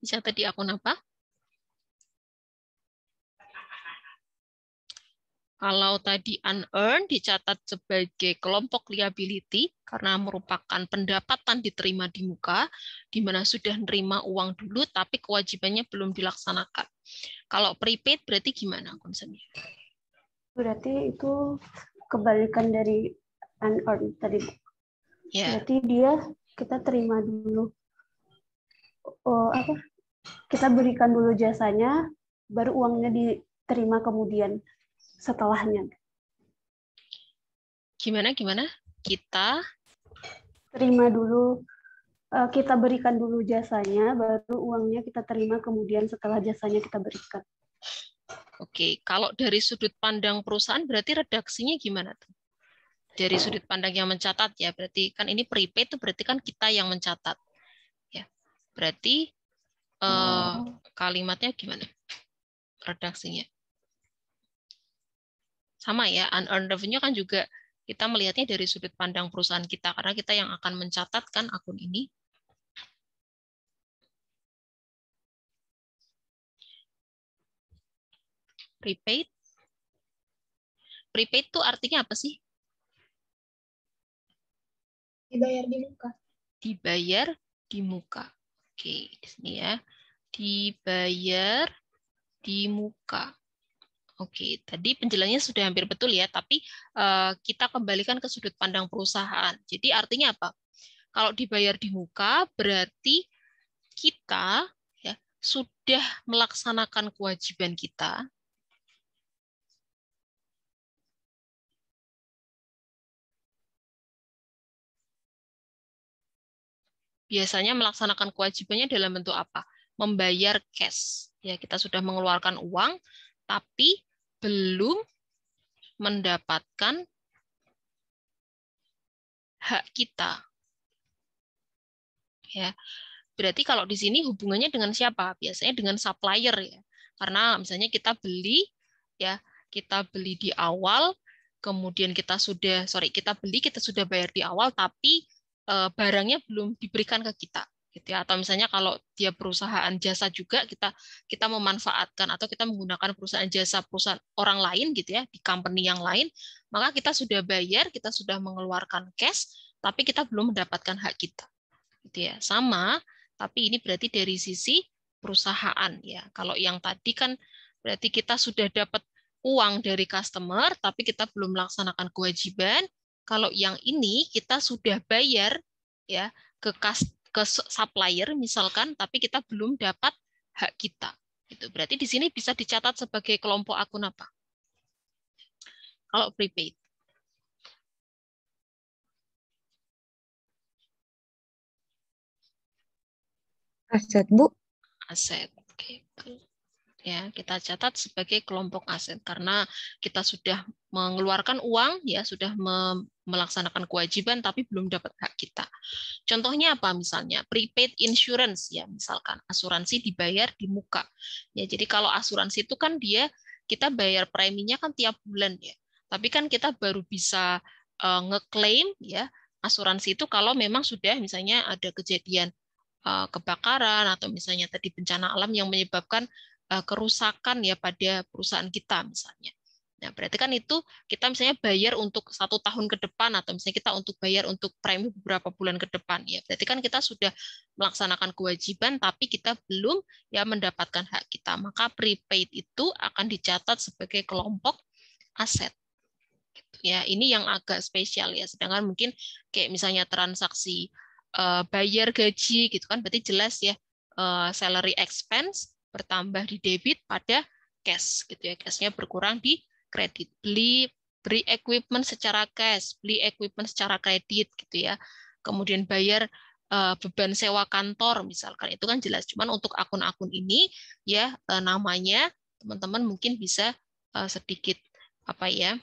dicatat di akun apa? Kalau tadi unearned dicatat sebagai kelompok liability karena merupakan pendapatan diterima di muka, di mana sudah menerima uang dulu tapi kewajibannya belum dilaksanakan. Kalau prepaid berarti gimana, Konsennya? Berarti itu kebalikan dari unearned tadi. Yeah. Berarti dia kita terima dulu oh, apa kita berikan dulu jasanya, baru uangnya diterima kemudian setelahnya. Gimana gimana? Kita terima dulu eh, kita berikan dulu jasanya, baru uangnya kita terima kemudian setelah jasanya kita berikan. Oke, kalau dari sudut pandang perusahaan berarti redaksinya gimana tuh? Dari sudut pandang yang mencatat ya, berarti kan ini prepaid itu berarti kan kita yang mencatat. Ya. Berarti uh, kalimatnya gimana? Redaksinya. Sama ya, unearned revenue kan juga kita melihatnya dari sudut pandang perusahaan kita, karena kita yang akan mencatatkan akun ini. Prepaid. Prepaid itu artinya apa sih? Dibayar di muka. Dibayar di muka. Oke, di sini ya. Dibayar di muka. Oke, tadi penjelasannya sudah hampir betul ya, tapi uh, kita kembalikan ke sudut pandang perusahaan. Jadi artinya apa? Kalau dibayar di muka berarti kita ya sudah melaksanakan kewajiban kita biasanya melaksanakan kewajibannya dalam bentuk apa? Membayar cash. Ya, kita sudah mengeluarkan uang tapi belum mendapatkan hak kita. Ya. Berarti kalau di sini hubungannya dengan siapa? Biasanya dengan supplier ya. Karena misalnya kita beli ya, kita beli di awal, kemudian kita sudah sorry kita beli kita sudah bayar di awal tapi Eh, barangnya belum diberikan ke kita gitu ya atau misalnya kalau dia perusahaan jasa juga kita kita memanfaatkan atau kita menggunakan perusahaan jasa perusahaan orang lain gitu ya di company yang lain maka kita sudah bayar kita sudah mengeluarkan cash tapi kita belum mendapatkan hak kita gitu ya sama tapi ini berarti dari sisi perusahaan ya kalau yang tadi kan berarti kita sudah dapat uang dari customer tapi kita belum melaksanakan kewajiban kalau yang ini kita sudah bayar ya ke kas, ke supplier misalkan tapi kita belum dapat hak kita. Itu berarti di sini bisa dicatat sebagai kelompok akun apa? Kalau prepaid. Aset, Bu. Aset. Oke, okay ya kita catat sebagai kelompok aset karena kita sudah mengeluarkan uang ya sudah melaksanakan kewajiban tapi belum dapat hak kita. Contohnya apa misalnya prepaid insurance ya misalkan asuransi dibayar di muka. Ya jadi kalau asuransi itu kan dia kita bayar preminya kan tiap bulan ya. Tapi kan kita baru bisa uh, ngeklaim ya asuransi itu kalau memang sudah misalnya ada kejadian eh, kebakaran atau misalnya tadi bencana alam yang menyebabkan Eh, kerusakan ya pada perusahaan kita misalnya. Nah, berarti kan itu kita misalnya bayar untuk satu tahun ke depan atau misalnya kita untuk bayar untuk premi beberapa bulan ke depan ya. Berarti kan kita sudah melaksanakan kewajiban tapi kita belum ya mendapatkan hak kita. Maka prepaid itu akan dicatat sebagai kelompok aset. Gitu, ya, ini yang agak spesial ya. Sedangkan mungkin kayak misalnya transaksi eh, bayar gaji gitu kan berarti jelas ya eh, salary expense bertambah di debit pada cash gitu ya cashnya berkurang di kredit beli beli equipment secara cash beli equipment secara kredit gitu ya kemudian bayar eh, beban sewa kantor misalkan itu kan jelas cuman untuk akun-akun ini ya eh, namanya teman-teman mungkin bisa eh, sedikit apa ya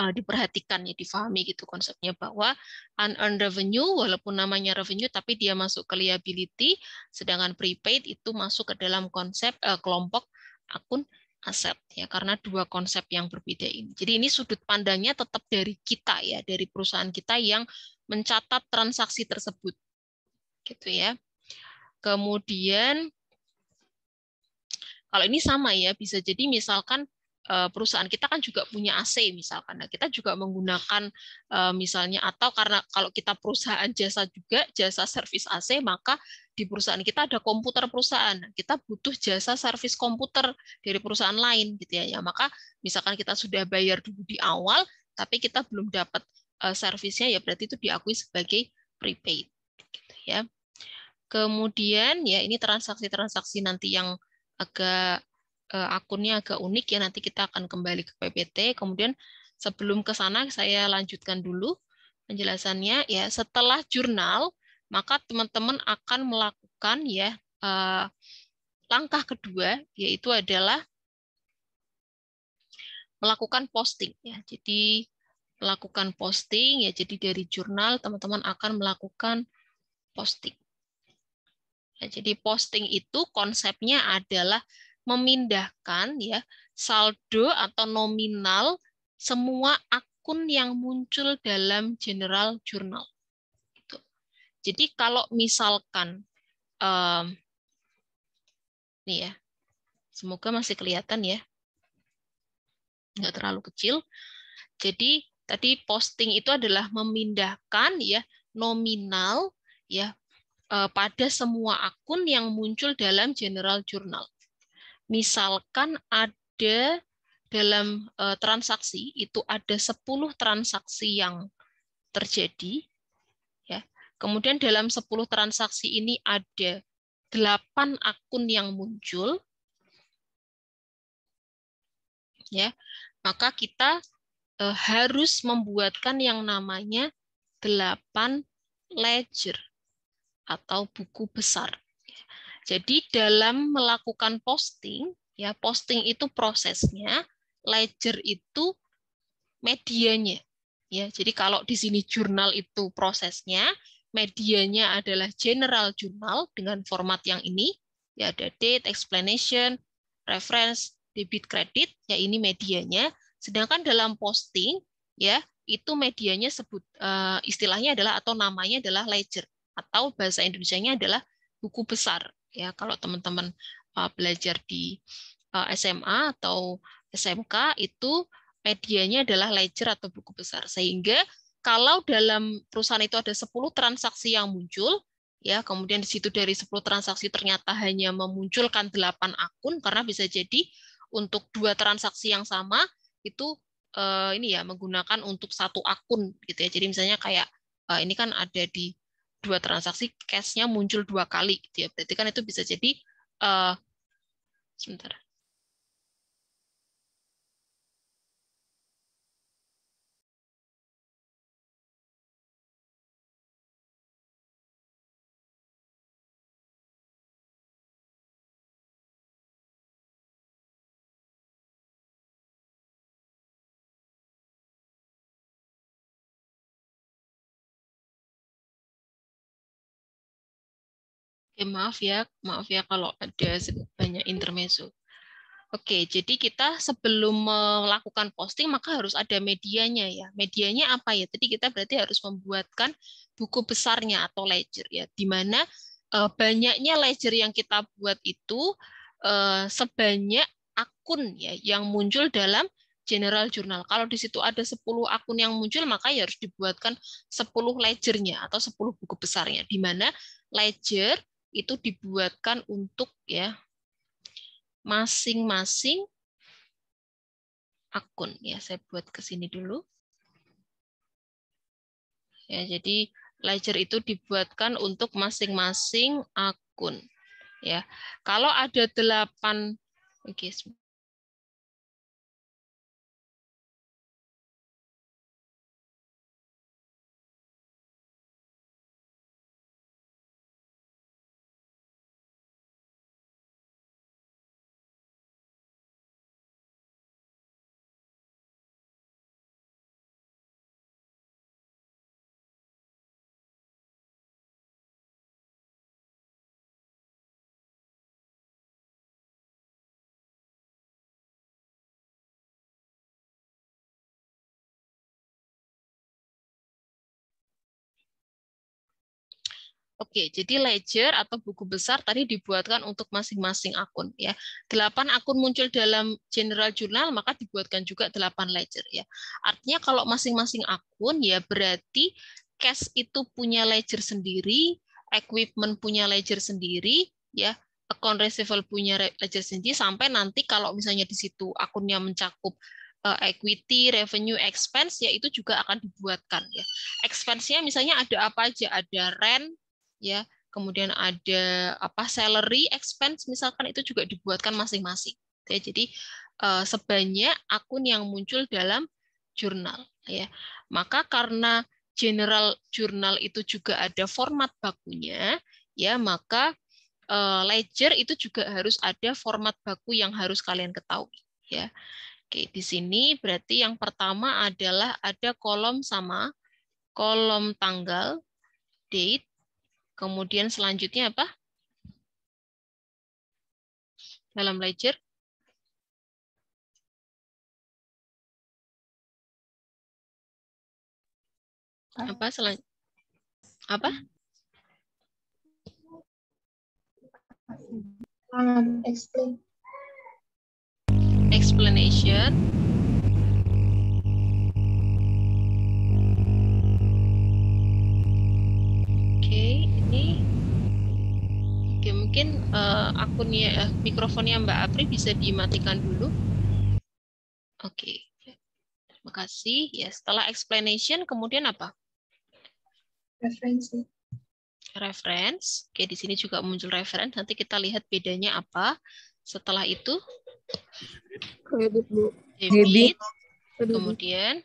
uh, diperhatikan ya difahami gitu konsepnya bahwa unearned revenue walaupun namanya revenue tapi dia masuk ke liability sedangkan prepaid itu masuk ke dalam konsep uh, kelompok akun aset ya karena dua konsep yang berbeda ini. Jadi ini sudut pandangnya tetap dari kita ya dari perusahaan kita yang mencatat transaksi tersebut. Gitu ya. Kemudian kalau ini sama ya bisa jadi misalkan Eh, perusahaan kita kan juga punya AC misalkan. Nah, kita juga menggunakan eh, misalnya atau karena kalau kita perusahaan jasa juga jasa servis AC maka di perusahaan kita ada komputer perusahaan. Nah, kita butuh jasa servis komputer dari perusahaan lain gitu ya. ya maka misalkan kita sudah bayar dulu di awal tapi kita belum dapat eh, servisnya ya berarti itu diakui sebagai prepaid gitu ya. Kemudian ya ini transaksi-transaksi nanti yang agak Eh, akunnya agak unik ya nanti kita akan kembali ke PPT. Kemudian sebelum ke sana saya lanjutkan dulu penjelasannya ya setelah jurnal maka teman-teman akan melakukan ya eh, langkah kedua yaitu adalah melakukan posting ya. Jadi melakukan posting ya jadi dari jurnal teman-teman akan melakukan posting. Ya, jadi posting itu konsepnya adalah memindahkan ya saldo atau nominal semua akun yang muncul dalam general journal. Gitu. Jadi kalau misalkan um, nih ya, semoga masih kelihatan ya, nggak terlalu kecil. Jadi tadi posting itu adalah memindahkan ya nominal ya eh, pada semua akun yang muncul dalam general journal. Misalkan ada dalam uh, transaksi itu ada 10 transaksi yang terjadi ya. Kemudian dalam 10 transaksi ini ada 8 akun yang muncul ya. Maka kita uh, harus membuatkan yang namanya 8 ledger atau buku besar. Jadi dalam melakukan posting, ya posting itu prosesnya, ledger itu medianya. Ya, jadi kalau di sini jurnal itu prosesnya, medianya adalah general jurnal dengan format yang ini, ya ada date, explanation, reference, debit kredit, ya ini medianya. Sedangkan dalam posting, ya itu medianya sebut eh, istilahnya adalah atau namanya adalah ledger atau bahasa Indonesia-nya adalah buku besar ya kalau teman-teman uh, belajar di uh, SMA atau SMK itu medianya adalah ledger atau buku besar sehingga kalau dalam perusahaan itu ada 10 transaksi yang muncul ya kemudian di situ dari 10 transaksi ternyata hanya memunculkan 8 akun karena bisa jadi untuk dua transaksi yang sama itu uh, ini ya menggunakan untuk satu akun gitu ya jadi misalnya kayak uh, ini kan ada di dua transaksi cashnya muncul dua kali gitu ya berarti kan itu bisa jadi uh, sebentar Oke, maaf ya, maaf ya kalau ada banyak intermezzo. Oke, jadi kita sebelum melakukan posting maka harus ada medianya ya. Medianya apa ya? Tadi kita berarti harus membuatkan buku besarnya atau ledger ya, di mana eh, banyaknya ledger yang kita buat itu eh, sebanyak akun ya yang muncul dalam general journal. Kalau di situ ada 10 akun yang muncul, maka ya harus dibuatkan 10 ledgernya atau 10 buku besarnya, di mana ledger itu dibuatkan untuk ya masing-masing akun ya saya buat ke sini dulu ya jadi ledger itu dibuatkan untuk masing-masing akun ya kalau ada delapan oke okay, Oke, jadi ledger atau buku besar tadi dibuatkan untuk masing-masing akun ya. 8 akun muncul dalam general jurnal maka dibuatkan juga 8 ledger ya. Artinya kalau masing-masing akun ya berarti cash itu punya ledger sendiri, equipment punya ledger sendiri ya, account receivable punya ledger sendiri sampai nanti kalau misalnya di situ akunnya mencakup eh, equity, revenue, expense ya itu juga akan dibuatkan ya. Expense-nya misalnya ada apa aja? Ada rent, ya kemudian ada apa salary expense misalkan itu juga dibuatkan masing-masing ya jadi uh, sebanyak akun yang muncul dalam jurnal ya maka karena general jurnal itu juga ada format bakunya ya maka eh, ledger itu juga harus ada format baku yang harus kalian ketahui ya Oke, di sini berarti yang pertama adalah ada kolom sama kolom tanggal, date, Kemudian selanjutnya apa? Dalam ledger. Apa selanjutnya? apa? Um, explain. Explanation. ini Oke, mungkin uh, akunnya uh, mikrofonnya Mbak Apri bisa dimatikan dulu. Oke. Terima kasih. Ya, setelah explanation kemudian apa? Referensi. Reference. Oke, di sini juga muncul reference. Nanti kita lihat bedanya apa. Setelah itu kredit, Debit. Kemudian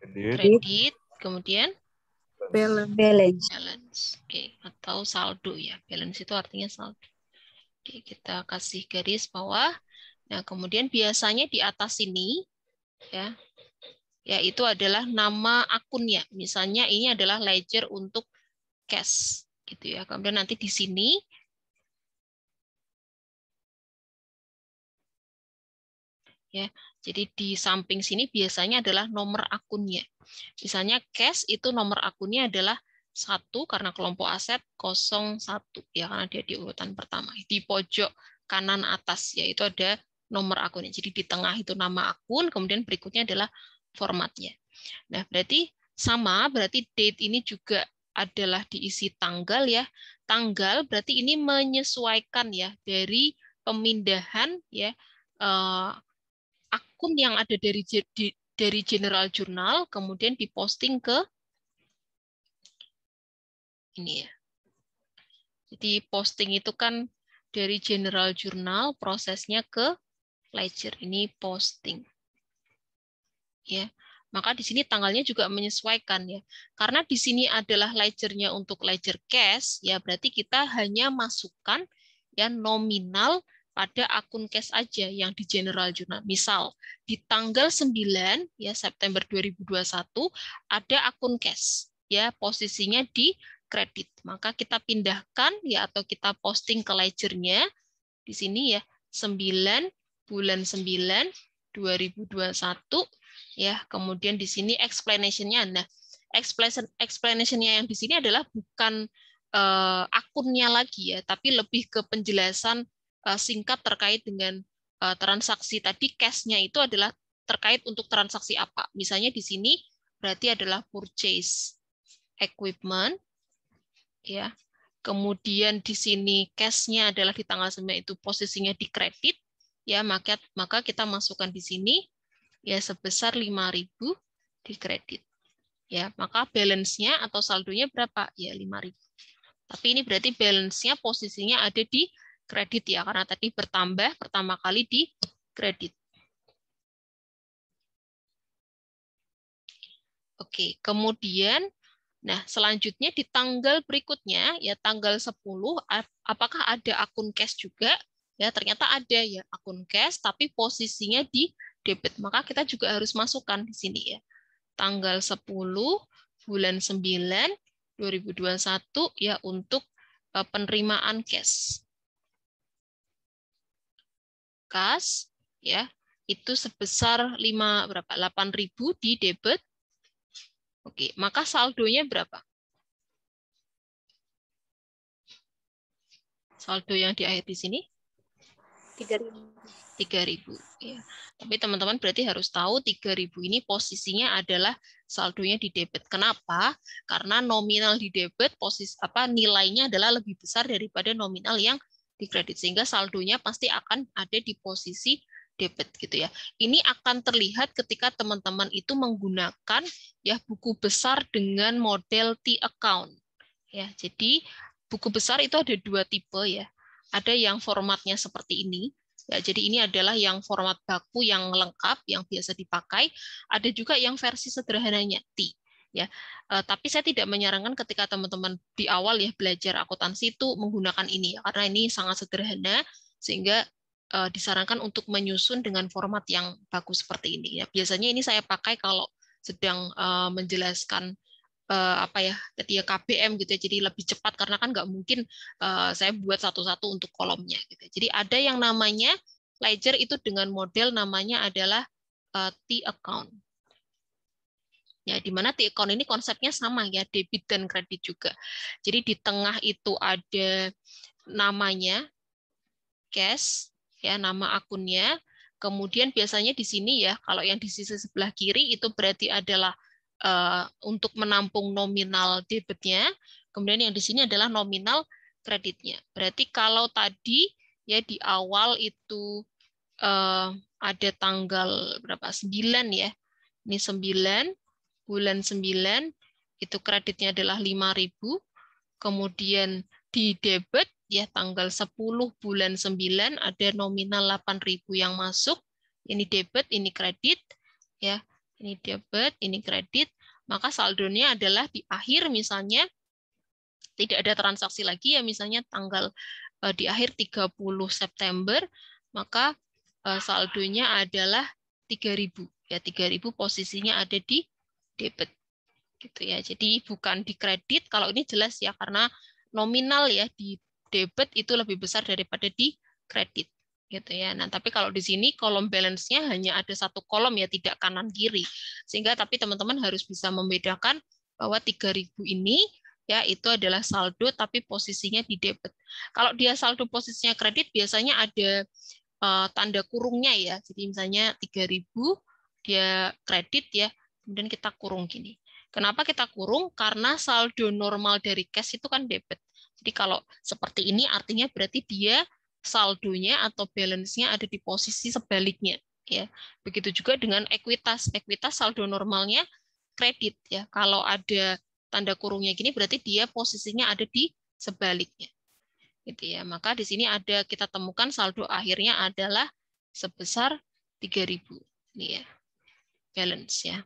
kredit, kredit. kemudian balance. balance balance. Oke, okay. atau saldo ya. Balance itu artinya saldo. Oke, okay, kita kasih garis bawah. Nah, kemudian biasanya di atas ini ya. ya itu adalah nama akunnya. Misalnya ini adalah ledger untuk cash gitu ya. Kemudian nanti di sini ya. Jadi di samping sini biasanya adalah nomor akunnya. Misalnya cash itu nomor akunnya adalah satu karena kelompok aset 01 ya karena dia di urutan pertama. Di pojok kanan atas yaitu ada nomor akunnya. Jadi di tengah itu nama akun, kemudian berikutnya adalah formatnya. Nah, berarti sama, berarti date ini juga adalah diisi tanggal ya. Tanggal berarti ini menyesuaikan ya dari pemindahan ya eh, akun yang ada dari dari general jurnal kemudian diposting ke ini ya. Jadi posting itu kan dari general jurnal prosesnya ke ledger ini posting. Ya. Maka di sini tanggalnya juga menyesuaikan ya. Karena di sini adalah ledgernya untuk ledger cash, ya berarti kita hanya masukkan ya nominal pada akun cash aja yang di general jurnal. Misal di tanggal 9 ya September 2021 ada akun cash ya posisinya di kredit. Maka kita pindahkan ya atau kita posting ke ledgernya di sini ya 9 bulan 9 2021 ya. Kemudian di sini explanation-nya. Nah, explanation explanation-nya yang di sini adalah bukan uh, akunnya lagi ya, tapi lebih ke penjelasan uh, singkat terkait dengan uh, transaksi tadi cash-nya itu adalah terkait untuk transaksi apa. Misalnya di sini berarti adalah purchase equipment ya. Kemudian di sini cashnya adalah di tanggal 9 itu posisinya di kredit, ya maka maka kita masukkan di sini ya sebesar 5.000 di kredit. Ya, maka balance-nya atau saldonya berapa? Ya 5.000. Tapi ini berarti balance-nya posisinya ada di kredit ya karena tadi bertambah pertama kali di kredit. Oke, kemudian Nah, selanjutnya di tanggal berikutnya, ya tanggal 10, apakah ada akun cash juga? Ya, ternyata ada ya akun cash, tapi posisinya di debit. Maka kita juga harus masukkan di sini ya. Tanggal 10, bulan 9, 2021 ya untuk e, penerimaan cash. Kas ya, itu sebesar 5 berapa? 8.000 di debit Oke, maka saldonya berapa? Saldo yang di akhir di sini? 3000. 3000 ya. Tapi teman-teman berarti harus tahu 3000 ini posisinya adalah saldonya di debit. Kenapa? Karena nominal di debit posisi apa nilainya adalah lebih besar daripada nominal yang di kredit sehingga saldonya pasti akan ada di posisi debit gitu ya. Ini akan terlihat ketika teman-teman itu menggunakan ya buku besar dengan model T account. Ya, jadi buku besar itu ada dua tipe ya. Ada yang formatnya seperti ini. Ya, jadi ini adalah yang format baku yang lengkap yang biasa dipakai. Ada juga yang versi sederhananya T ya. Eh, tapi saya tidak menyarankan ketika teman-teman di awal ya belajar akuntansi itu menggunakan ini ya, karena ini sangat sederhana sehingga uh, disarankan untuk menyusun dengan format yang bagus seperti ini. Ya, biasanya ini saya pakai kalau sedang uh, menjelaskan uh, apa ya tadi ya KBM gitu ya jadi lebih cepat karena kan nggak mungkin uh, saya buat satu-satu untuk kolomnya gitu jadi ada yang namanya ledger itu dengan model namanya adalah uh, T account ya di mana T account ini konsepnya sama ya debit dan kredit juga jadi di tengah itu ada namanya cash ya nama akunnya. Kemudian biasanya di sini ya, kalau yang di sisi sebelah kiri itu berarti adalah uh, untuk menampung nominal debitnya. Kemudian yang di sini adalah nominal kreditnya. Berarti kalau tadi ya di awal itu uh, ada tanggal berapa? 9 ya. Ini 9, bulan 9, itu kreditnya adalah 5000 Kemudian di debit ya tanggal 10 bulan 9 ada nominal 8.000 yang masuk. Ini debit, ini kredit ya. Ini debit, ini kredit. Maka saldonya adalah di akhir misalnya tidak ada transaksi lagi ya misalnya tanggal eh, di akhir 30 September maka eh, saldonya adalah 3000 ya 3000 posisinya ada di debit gitu ya. Jadi bukan di kredit kalau ini jelas ya karena nominal ya di debit itu lebih besar daripada di kredit gitu ya. Nah, tapi kalau di sini kolom balance-nya hanya ada satu kolom ya, tidak kanan kiri. Sehingga tapi teman-teman harus bisa membedakan bahwa 3000 ini ya itu adalah saldo tapi posisinya di debit. Kalau dia saldo posisinya kredit biasanya ada uh, tanda kurungnya ya. Jadi misalnya 3000 dia kredit ya, kemudian kita kurung gini. Kenapa kita kurung? Karena saldo normal dari cash itu kan debit. Jadi kalau seperti ini artinya berarti dia saldonya atau balance-nya ada di posisi sebaliknya ya. Begitu juga dengan ekuitas. Ekuitas saldo normalnya kredit ya. Kalau ada tanda kurungnya gini berarti dia posisinya ada di sebaliknya. Gitu ya. Maka di sini ada kita temukan saldo akhirnya adalah sebesar 3000. Ini ya. Balance ya.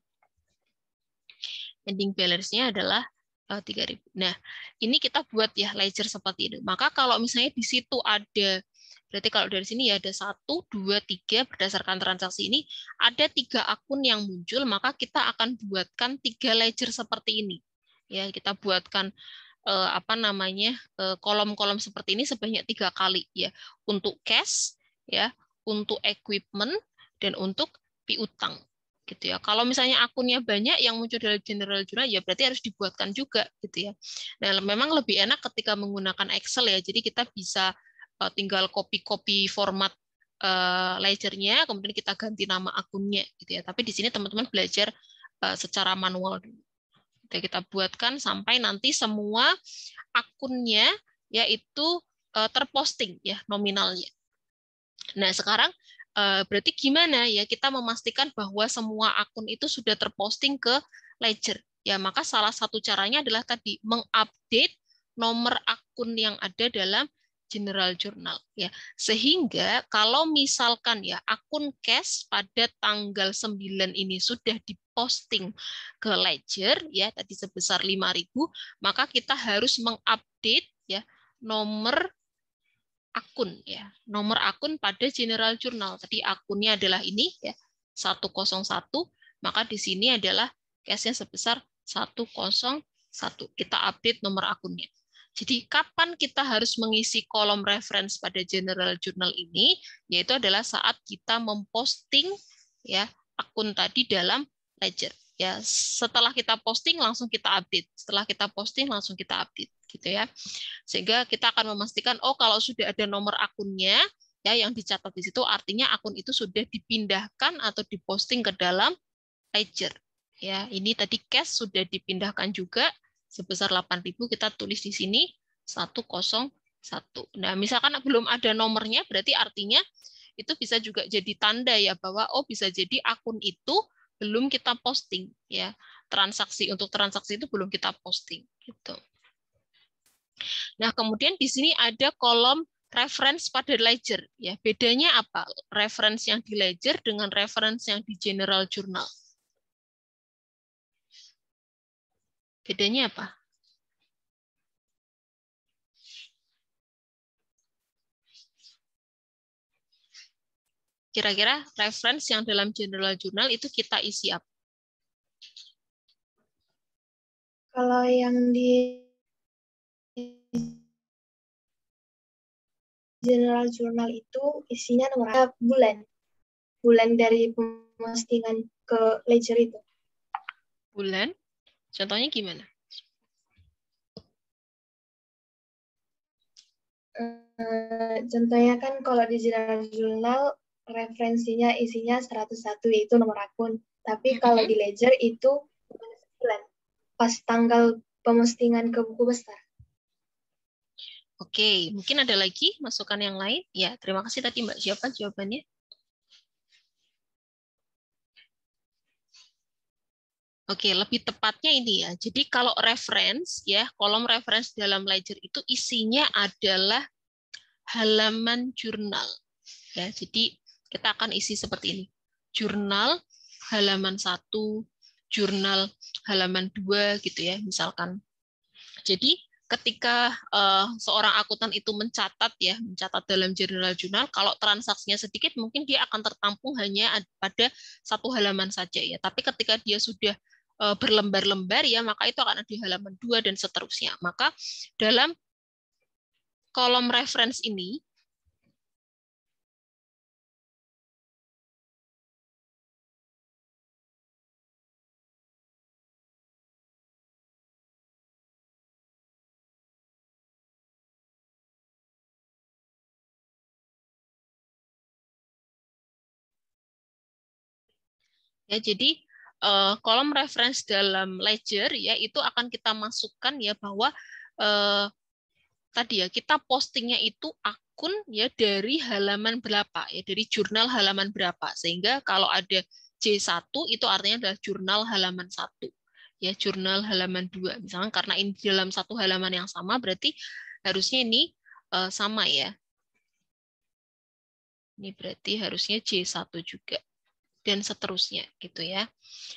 Ending balance-nya adalah 3000. Eh, nah, ini kita buat ya ledger seperti ini. Maka kalau misalnya di situ ada berarti kalau dari sini ya ada satu, dua, tiga. berdasarkan transaksi ini ada tiga akun yang muncul, maka kita akan buatkan tiga ledger seperti ini. Ya, kita buatkan eh, apa namanya? Eh, kolom-kolom seperti ini sebanyak tiga kali ya. Untuk cash ya, untuk equipment dan untuk piutang gitu ya. Kalau misalnya akunnya banyak yang muncul dalam general jurnal ya berarti harus dibuatkan juga gitu ya. Nah, memang lebih enak ketika menggunakan Excel ya. Jadi kita bisa eh, tinggal copy-copy format uh, ledgernya kemudian kita ganti nama akunnya gitu ya. Tapi di sini teman-teman belajar eh, secara manual dulu. kita buatkan sampai nanti semua akunnya yaitu uh, terposting ya nominalnya. Nah, sekarang Eh, berarti gimana ya kita memastikan bahwa semua akun itu sudah terposting ke Ledger. Ya, maka salah satu caranya adalah tadi mengupdate nomor akun yang ada dalam General Journal ya. Sehingga kalau misalkan ya akun cash pada tanggal 9 ini sudah diposting ke Ledger ya tadi sebesar 5.000, maka kita harus mengupdate ya nomor akun ya nomor akun pada general journal tadi akunnya adalah ini ya 101 maka di sini adalah cashnya sebesar 101 kita update nomor akunnya jadi kapan kita harus mengisi kolom reference pada general journal ini yaitu adalah saat kita memposting ya akun tadi dalam ledger ya setelah kita posting langsung kita update setelah kita posting langsung kita update gitu ya. Sehingga kita akan memastikan oh kalau sudah ada nomor akunnya ya yang dicatat di situ artinya akun itu sudah dipindahkan atau diposting ke dalam ledger. Ya, ini tadi cash sudah dipindahkan juga sebesar 8.000 kita tulis di sini 101. Nah, misalkan belum ada nomornya berarti artinya itu bisa juga jadi tanda ya bahwa oh bisa jadi akun itu belum kita posting ya. Transaksi untuk transaksi itu belum kita posting gitu. Nah, kemudian di sini ada kolom reference pada ledger. Ya, bedanya apa? Reference yang di ledger dengan reference yang di general journal. Bedanya apa? Kira-kira reference yang dalam general journal itu kita isi apa? Kalau yang di general jurnal itu isinya nomor bulan bulan dari pemostingan ke ledger itu bulan contohnya gimana eh, contohnya kan kalau di general jurnal referensinya isinya 101 itu nomor akun tapi kalau di ledger itu bulan pas tanggal pemostingan ke buku besar Oke, mungkin ada lagi masukan yang lain? Ya, terima kasih tadi Mbak siapa jawabannya. Oke, lebih tepatnya ini ya. Jadi kalau reference ya, kolom reference dalam ledger itu isinya adalah halaman jurnal. Ya, jadi kita akan isi seperti ini. Jurnal halaman 1, jurnal halaman 2 gitu ya, misalkan. Jadi ketika uh, seorang akuntan itu mencatat ya mencatat dalam jurnal-jurnal kalau transaksinya sedikit mungkin dia akan tertampung hanya pada satu halaman saja ya tapi ketika dia sudah uh, berlembar-lembar ya maka itu akan ada di halaman dua dan seterusnya maka dalam kolom reference ini Ya, jadi uh, kolom reference dalam ledger ya itu akan kita masukkan ya bahwa uh, tadi ya kita postingnya itu akun ya dari halaman berapa ya dari jurnal halaman berapa sehingga kalau ada J1 itu artinya adalah jurnal halaman 1 ya jurnal halaman 2 misalnya karena ini dalam satu halaman yang sama berarti harusnya ini uh, sama ya ini berarti harusnya J1 juga dan seterusnya gitu ya.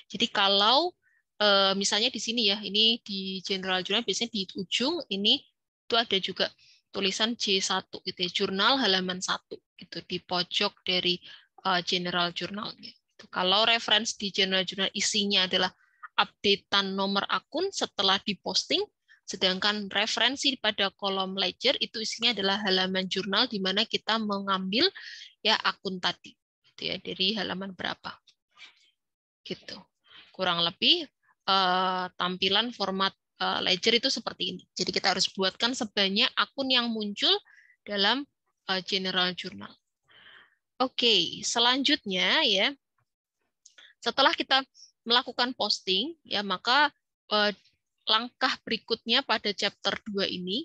Jadi kalau eh, misalnya di sini ya, ini di general journal biasanya di ujung ini itu ada juga tulisan J1 gitu ya, jurnal halaman 1 gitu di pojok dari eh, general jurnalnya. Gitu. Kalau reference di general journal isinya adalah updatean nomor akun setelah diposting, sedangkan referensi pada kolom ledger itu isinya adalah halaman jurnal di mana kita mengambil ya akun tadi gitu ya dari halaman berapa gitu kurang lebih uh, tampilan format uh, ledger itu seperti ini jadi kita harus buatkan sebanyak akun yang muncul dalam uh, general journal oke okay, selanjutnya ya setelah kita melakukan posting ya maka uh, langkah berikutnya pada chapter 2 ini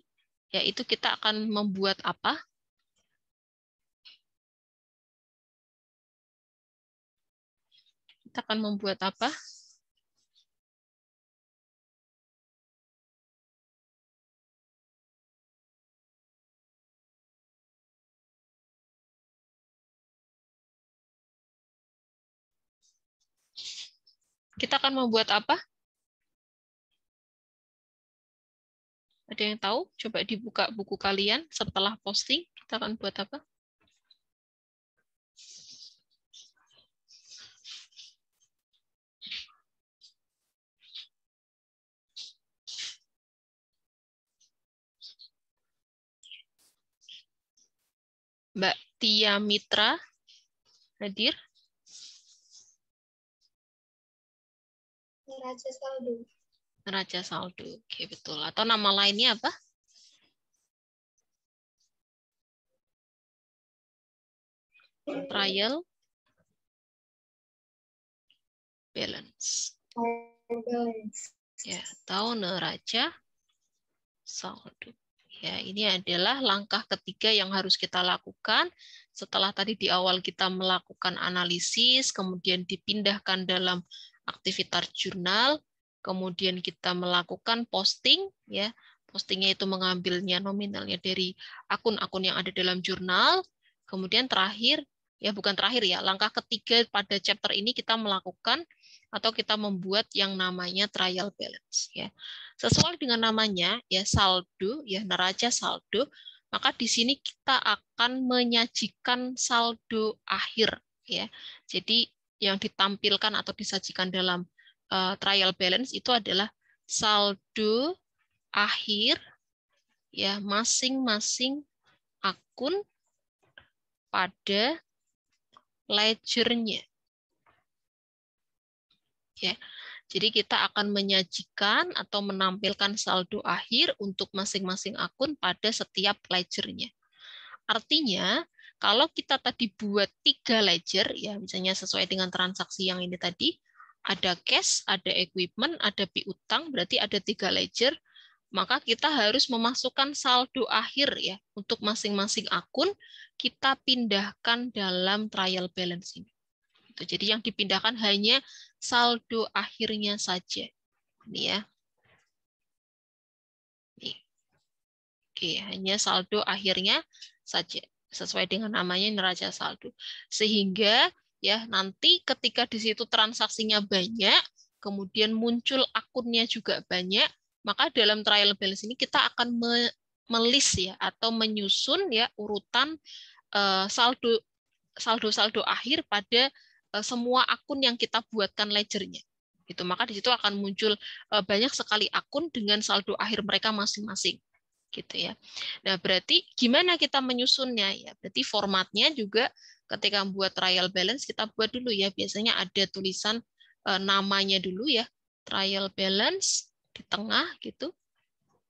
yaitu kita akan membuat apa kita akan membuat apa? Kita akan membuat apa? Ada yang tahu? Coba dibuka buku kalian setelah posting. Kita akan buat apa? Mbak Tia Mitra hadir. Raja Saldo. Raja Saldo, oke betul. Atau nama lainnya apa? Trial balance. Balance. Ya, tahu neraca saldo. Ya, ini adalah langkah ketiga yang harus kita lakukan setelah tadi di awal kita melakukan analisis, kemudian dipindahkan dalam aktivitas jurnal, kemudian kita melakukan posting ya. Postingnya itu mengambilnya nominalnya dari akun-akun yang ada dalam jurnal. Kemudian terakhir, ya bukan terakhir ya, langkah ketiga pada chapter ini kita melakukan atau kita membuat yang namanya trial balance ya. Sesuai dengan namanya ya saldo ya neraca saldo, maka di sini kita akan menyajikan saldo akhir ya. Jadi yang ditampilkan atau disajikan dalam uh, trial balance itu adalah saldo akhir ya masing-masing akun pada ledgernya ya. Jadi kita akan menyajikan atau menampilkan saldo akhir untuk masing-masing akun pada setiap ledgernya. Artinya, kalau kita tadi buat tiga ledger, ya misalnya sesuai dengan transaksi yang ini tadi, ada cash, ada equipment, ada piutang, berarti ada tiga ledger, maka kita harus memasukkan saldo akhir ya untuk masing-masing akun kita pindahkan dalam trial balance ini. Jadi yang dipindahkan hanya saldo akhirnya saja. Ini ya. Ini. Oke, hanya saldo akhirnya saja sesuai dengan namanya neraca saldo. Sehingga ya nanti ketika di situ transaksinya banyak, kemudian muncul akunnya juga banyak, maka dalam trial balance ini kita akan me melis ya atau menyusun ya urutan uh, saldo saldo-saldo akhir pada Eh, semua akun yang kita buatkan ledgernya gitu maka di situ akan muncul eh, banyak sekali akun dengan saldo akhir mereka masing-masing gitu ya nah berarti gimana kita menyusunnya ya berarti formatnya juga ketika membuat trial balance kita buat dulu ya biasanya ada tulisan eh, namanya dulu ya trial balance di tengah gitu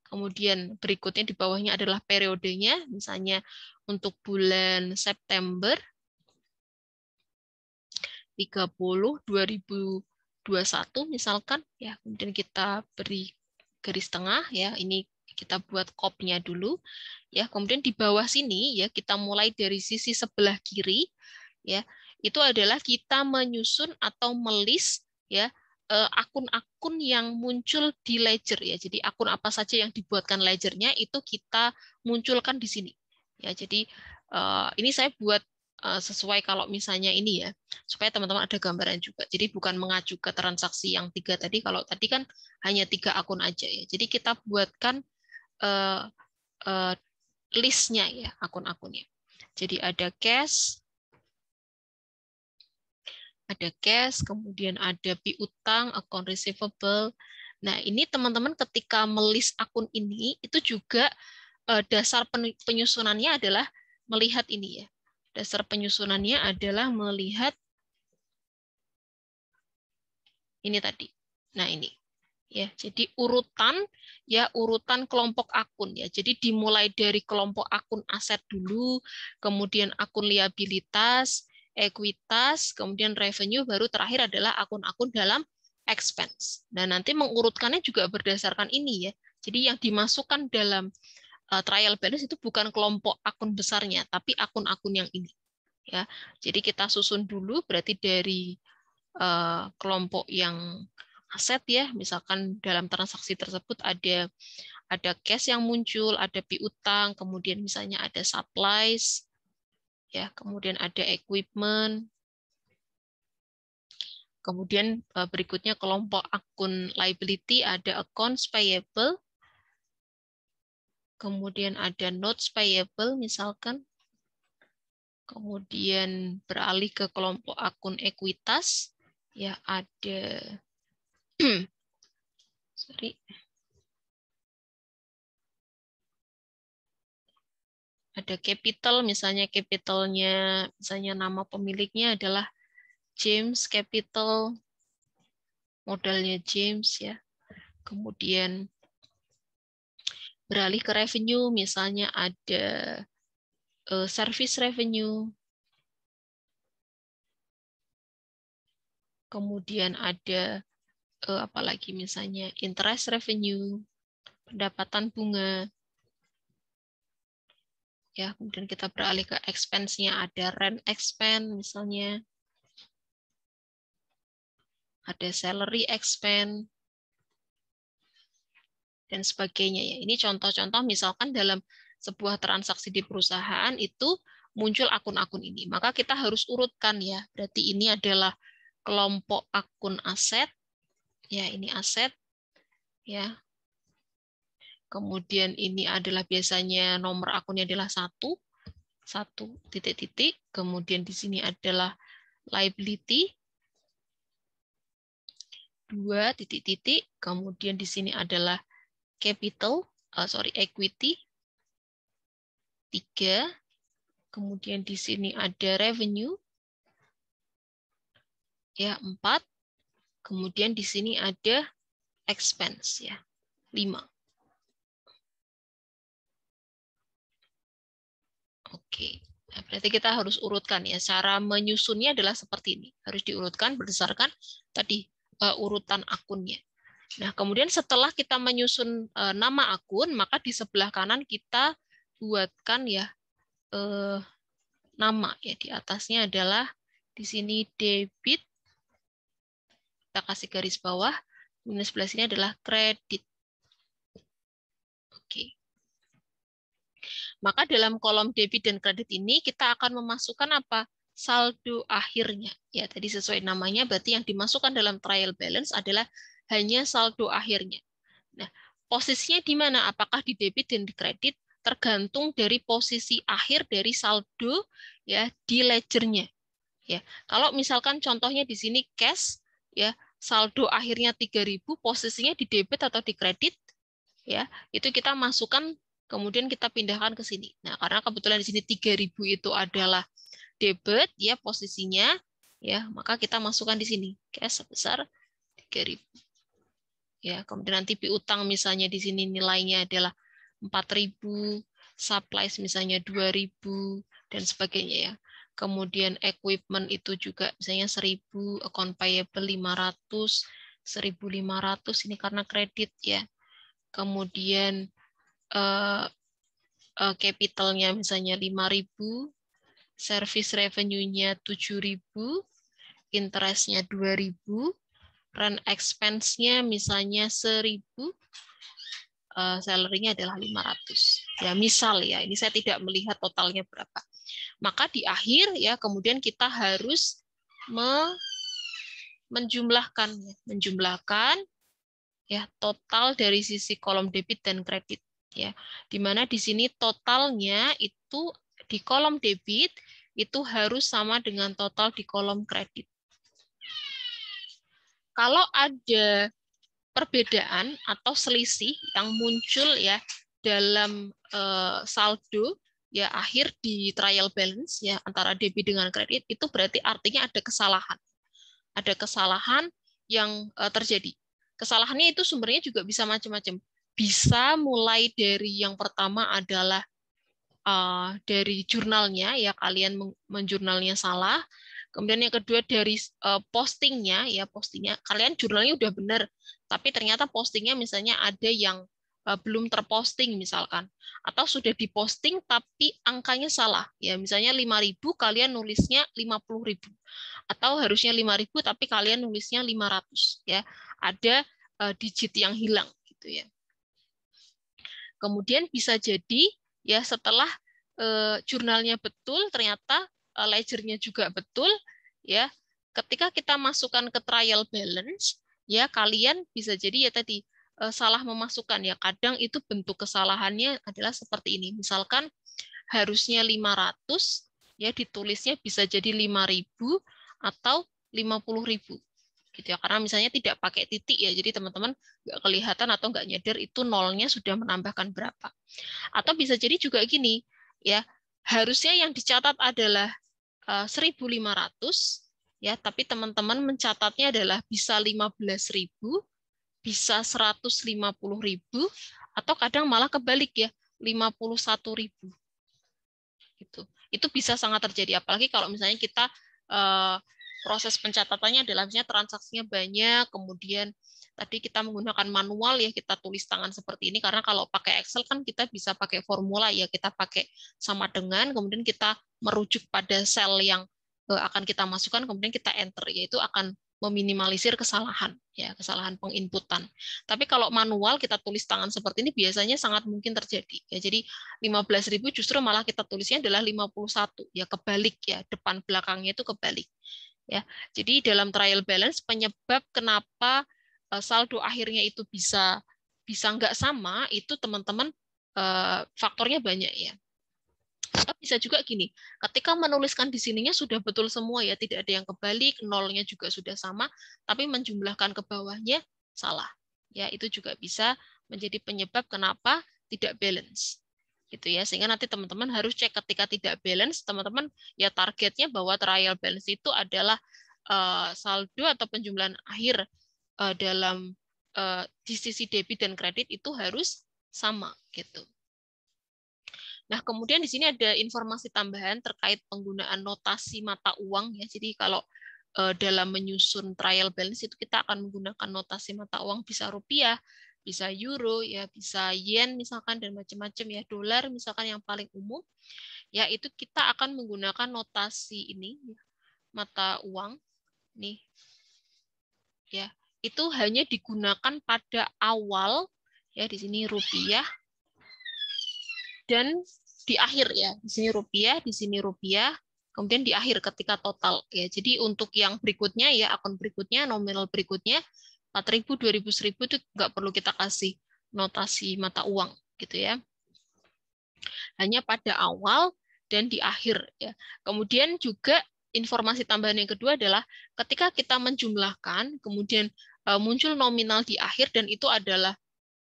kemudian berikutnya di bawahnya adalah periodenya misalnya untuk bulan September 30 2021 misalkan ya kemudian kita beri garis tengah ya ini kita buat kopnya dulu ya kemudian di bawah sini ya kita mulai dari sisi sebelah kiri ya itu adalah kita menyusun atau melis ya eh, akun-akun yang muncul di ledger ya jadi akun apa saja yang dibuatkan ledgernya itu kita munculkan di sini ya jadi eh, ini saya buat Eh, sesuai kalau misalnya ini ya supaya teman-teman ada gambaran juga jadi bukan mengacu ke transaksi yang tiga tadi kalau tadi kan hanya tiga akun aja ya jadi kita buatkan uh, uh, listnya ya akun-akunnya jadi ada cash ada cash kemudian ada piutang account receivable nah ini teman-teman ketika melis akun ini itu juga dasar penyusunannya adalah melihat ini ya Dasar penyusunannya adalah melihat ini tadi. Nah, ini. Ya, jadi urutan ya urutan kelompok akun ya. Jadi dimulai dari kelompok akun aset dulu, kemudian akun liabilitas, ekuitas, kemudian revenue baru terakhir adalah akun-akun dalam expense. dan nah, nanti mengurutkannya juga berdasarkan ini ya. Jadi yang dimasukkan dalam uh, trial balance itu bukan kelompok akun besarnya, tapi akun-akun yang ini. Ya, jadi kita susun dulu berarti dari uh, kelompok yang aset ya, misalkan dalam transaksi tersebut ada ada cash yang muncul, ada piutang, kemudian misalnya ada supplies, ya, kemudian ada equipment, kemudian eh, berikutnya kelompok akun liability ada accounts payable, kemudian ada notes payable misalkan, kemudian beralih ke kelompok akun ekuitas, ya ada, sorry, ada capital, misalnya capitalnya, misalnya nama pemiliknya adalah James Capital, modalnya James ya. Kemudian beralih ke revenue, misalnya ada uh, service revenue, kemudian ada uh, eh, apalagi misalnya interest revenue, pendapatan bunga, ya kemudian kita beralih ke expense-nya ada rent expense misalnya, ada salary expense, dan sebagainya ya. Ini contoh-contoh misalkan dalam sebuah transaksi di perusahaan itu muncul akun-akun ini. Maka kita harus urutkan ya. Berarti ini adalah kelompok akun aset. Ya, ini aset. Ya. Kemudian ini adalah biasanya nomor akunnya adalah satu, satu titik-titik. Kemudian di sini adalah liability, dua titik-titik. Kemudian di sini adalah capital, uh, sorry, equity, 3. Kemudian di sini ada revenue, ya 4. Kemudian di sini ada expense, ya 5. Oke, nah, berarti kita harus urutkan ya. Cara menyusunnya adalah seperti ini. Harus diurutkan berdasarkan tadi uh, urutan akunnya. Nah, kemudian setelah kita menyusun uh, nama akun, maka di sebelah kanan kita buatkan ya uh, nama ya di atasnya adalah di sini debit kita kasih garis bawah, minus sebelah sini adalah kredit. Oke. Maka dalam kolom debit dan kredit ini kita akan memasukkan apa? saldo akhirnya. Ya, tadi sesuai namanya berarti yang dimasukkan dalam trial balance adalah hanya saldo akhirnya. Nah, posisinya di mana? Apakah di debit dan di kredit? Tergantung dari posisi akhir dari saldo ya di ledgernya. Ya, kalau misalkan contohnya di sini cash ya saldo akhirnya 3000 posisinya di debit atau di kredit ya itu kita masukkan kemudian kita pindahkan ke sini. Nah, karena kebetulan di sini 3000 itu adalah debit ya posisinya ya, maka kita masukkan di sini cash sebesar 3000 ya kemudian nanti piutang misalnya di sini nilainya adalah 4000 supplies misalnya 2000 dan sebagainya ya kemudian equipment itu juga misalnya 1000 account payable 500 1500 ini karena kredit ya kemudian eh, uh, capitalnya misalnya 5000 service revenue-nya 7000 interestnya 2000 rent expense-nya misalnya 1000, uh, eh, salary-nya adalah 500. Ya, misal ya, ini saya tidak melihat totalnya berapa. Maka di akhir ya kemudian kita harus me menjumlahkan ya, menjumlahkan ya total dari sisi kolom debit dan kredit ya. Di mana di sini totalnya itu di kolom debit itu harus sama dengan total di kolom kredit kalau ada perbedaan atau selisih yang muncul ya dalam eh, saldo ya akhir di trial balance ya antara debit dengan kredit itu berarti artinya ada kesalahan. Ada kesalahan yang eh, terjadi. Kesalahannya itu sumbernya juga bisa macam-macam. Bisa mulai dari yang pertama adalah eh, dari jurnalnya ya kalian menjurnalnya salah Kemudian yang kedua dari eh, postingnya, ya postingnya, kalian jurnalnya udah benar, tapi ternyata postingnya misalnya ada yang eh, belum terposting misalkan, atau sudah diposting tapi angkanya salah, ya misalnya 5.000 kalian nulisnya 50.000, atau harusnya 5.000 tapi kalian nulisnya 500, ya ada eh, digit yang hilang gitu ya. Kemudian bisa jadi ya setelah jurnalnya betul ternyata Eh, ledgernya juga betul ya ketika kita masukkan ke trial balance ya kalian bisa jadi ya tadi eh, salah memasukkan ya kadang itu bentuk kesalahannya adalah seperti ini misalkan harusnya 500 ya ditulisnya bisa jadi 5000 atau 50000 gitu ya karena misalnya tidak pakai titik ya jadi teman-teman nggak kelihatan atau nggak nyadar itu nolnya sudah menambahkan berapa atau bisa jadi juga gini ya harusnya yang dicatat adalah 1.500 eh, ya, tapi teman-teman mencatatnya adalah bisa 15.000, bisa 150.000 atau kadang malah kebalik ya, 51.000. Gitu. Itu bisa sangat terjadi apalagi kalau misalnya kita eh, proses pencatatannya adalah transaksinya banyak, kemudian tadi kita menggunakan manual ya kita tulis tangan seperti ini karena kalau pakai Excel kan kita bisa pakai formula ya kita pakai sama dengan kemudian kita merujuk pada sel yang eh, akan kita masukkan kemudian kita enter yaitu akan meminimalisir kesalahan ya kesalahan penginputan. Tapi kalau manual kita tulis tangan seperti ini biasanya sangat mungkin terjadi. Ya jadi 15.000 justru malah kita tulisnya adalah 51 ya kebalik ya depan belakangnya itu kebalik. Ya. Jadi dalam trial balance penyebab kenapa Eh, saldo akhirnya itu bisa bisa nggak sama, itu teman-teman eh, faktornya banyak ya. Tapi bisa juga gini, ketika menuliskan di sininya sudah betul semua ya, tidak ada yang kebalik, nolnya juga sudah sama, tapi menjumlahkan ke bawahnya salah. Ya, itu juga bisa menjadi penyebab kenapa tidak balance gitu ya sehingga nanti teman-teman harus cek ketika tidak balance teman-teman ya targetnya bahwa trial balance itu adalah eh, saldo atau penjumlahan akhir uh, dalam uh, di sisi debit dan kredit itu harus sama gitu. Nah, kemudian di sini ada informasi tambahan terkait penggunaan notasi mata uang ya. Jadi kalau uh, dalam menyusun trial balance itu kita akan menggunakan notasi mata uang bisa rupiah, bisa euro ya, bisa yen misalkan dan macam-macam ya, dolar misalkan yang paling umum. Ya, itu kita akan menggunakan notasi ini mata uang nih. Ya itu hanya digunakan pada awal ya di sini rupiah dan di akhir ya di sini rupiah di sini rupiah kemudian di akhir ketika total ya jadi untuk yang berikutnya ya akun berikutnya nominal berikutnya 4000 2000 1000 itu nggak perlu kita kasih notasi mata uang gitu ya hanya pada awal dan di akhir ya kemudian juga informasi tambahan yang kedua adalah ketika kita menjumlahkan kemudian Eh, muncul nominal di akhir dan itu adalah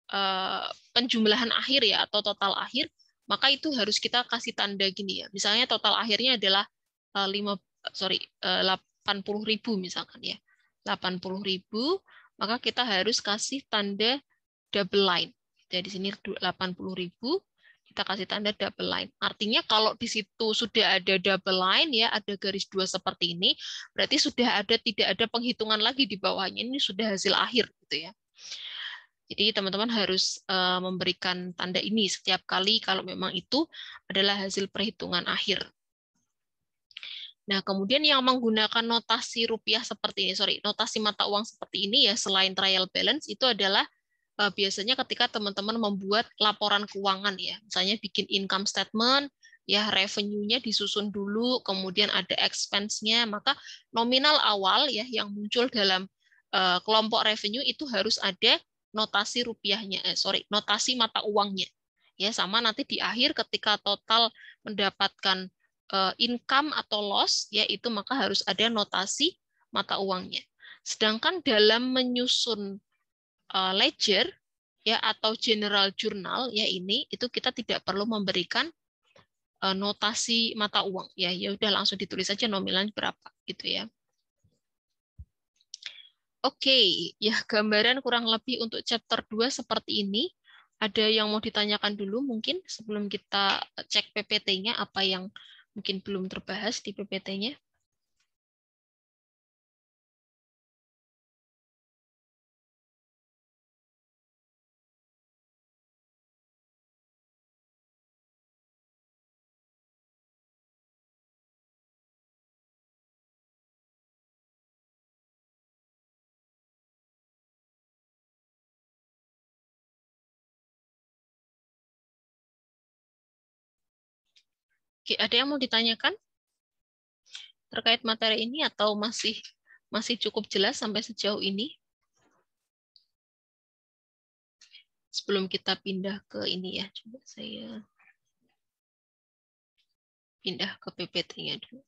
eh, penjumlahan akhir ya atau total akhir, maka itu harus kita kasih tanda gini ya. Misalnya total akhirnya adalah eh, lima 5 sorry 80.000 ribu misalkan ya. puluh ribu, maka kita harus kasih tanda double line. Jadi di sini puluh ribu, kita kasih tanda double line. Artinya kalau di situ sudah ada double line ya, ada garis dua seperti ini, berarti sudah ada tidak ada penghitungan lagi di bawahnya. Ini sudah hasil akhir gitu ya. Jadi teman-teman harus eh, memberikan tanda ini setiap kali kalau memang itu adalah hasil perhitungan akhir. Nah, kemudian yang menggunakan notasi rupiah seperti ini, sorry, notasi mata uang seperti ini ya, selain trial balance, itu adalah Eh, biasanya ketika teman-teman membuat laporan keuangan ya, misalnya bikin income statement, ya revenue-nya disusun dulu, kemudian ada expense-nya, maka nominal awal ya yang muncul dalam uh, kelompok revenue itu harus ada notasi rupiahnya, eh, sorry, notasi mata uangnya. Ya, sama nanti di akhir ketika total mendapatkan uh, income atau loss, ya itu maka harus ada notasi mata uangnya. Sedangkan dalam menyusun uh, ledger ya atau general journal ya ini itu kita tidak perlu memberikan uh, notasi mata uang ya ya udah langsung ditulis aja nominal berapa gitu ya. Oke, okay, ya gambaran kurang lebih untuk chapter 2 seperti ini. Ada yang mau ditanyakan dulu mungkin sebelum kita cek PPT-nya apa yang mungkin belum terbahas di PPT-nya? ada yang mau ditanyakan terkait materi ini atau masih masih cukup jelas sampai sejauh ini? Sebelum kita pindah ke ini ya, coba saya pindah ke PPT-nya dulu.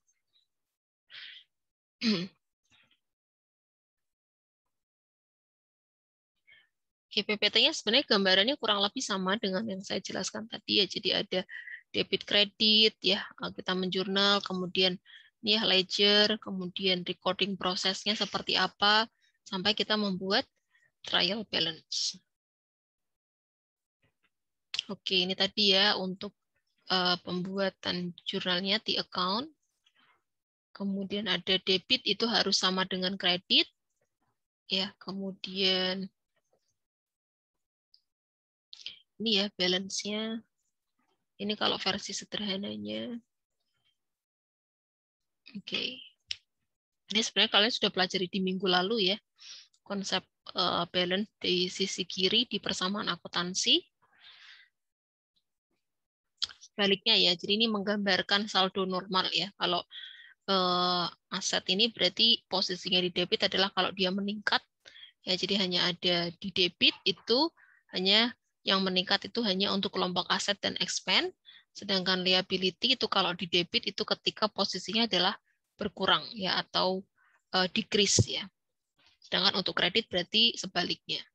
Oke, PPT-nya sebenarnya gambarannya kurang lebih sama dengan yang saya jelaskan tadi ya. Jadi ada debit kredit ya kita menjurnal kemudian ya ledger kemudian recording prosesnya seperti apa sampai kita membuat trial balance oke ini tadi ya untuk uh, pembuatan jurnalnya di account kemudian ada debit itu harus sama dengan kredit ya kemudian ini ya balance-nya ini kalau versi sederhananya. Oke. Okay. Ini sebenarnya kalian sudah pelajari di minggu lalu ya. Konsep uh, balance di sisi kiri di persamaan akuntansi. Baliknya ya, jadi ini menggambarkan saldo normal ya. Kalau uh, aset ini berarti posisinya di debit adalah kalau dia meningkat ya jadi hanya ada di debit itu hanya yang meningkat itu hanya untuk kelompok aset dan expand, sedangkan liability itu kalau di debit itu ketika posisinya adalah berkurang ya atau uh, decrease ya. Sedangkan untuk kredit berarti sebaliknya.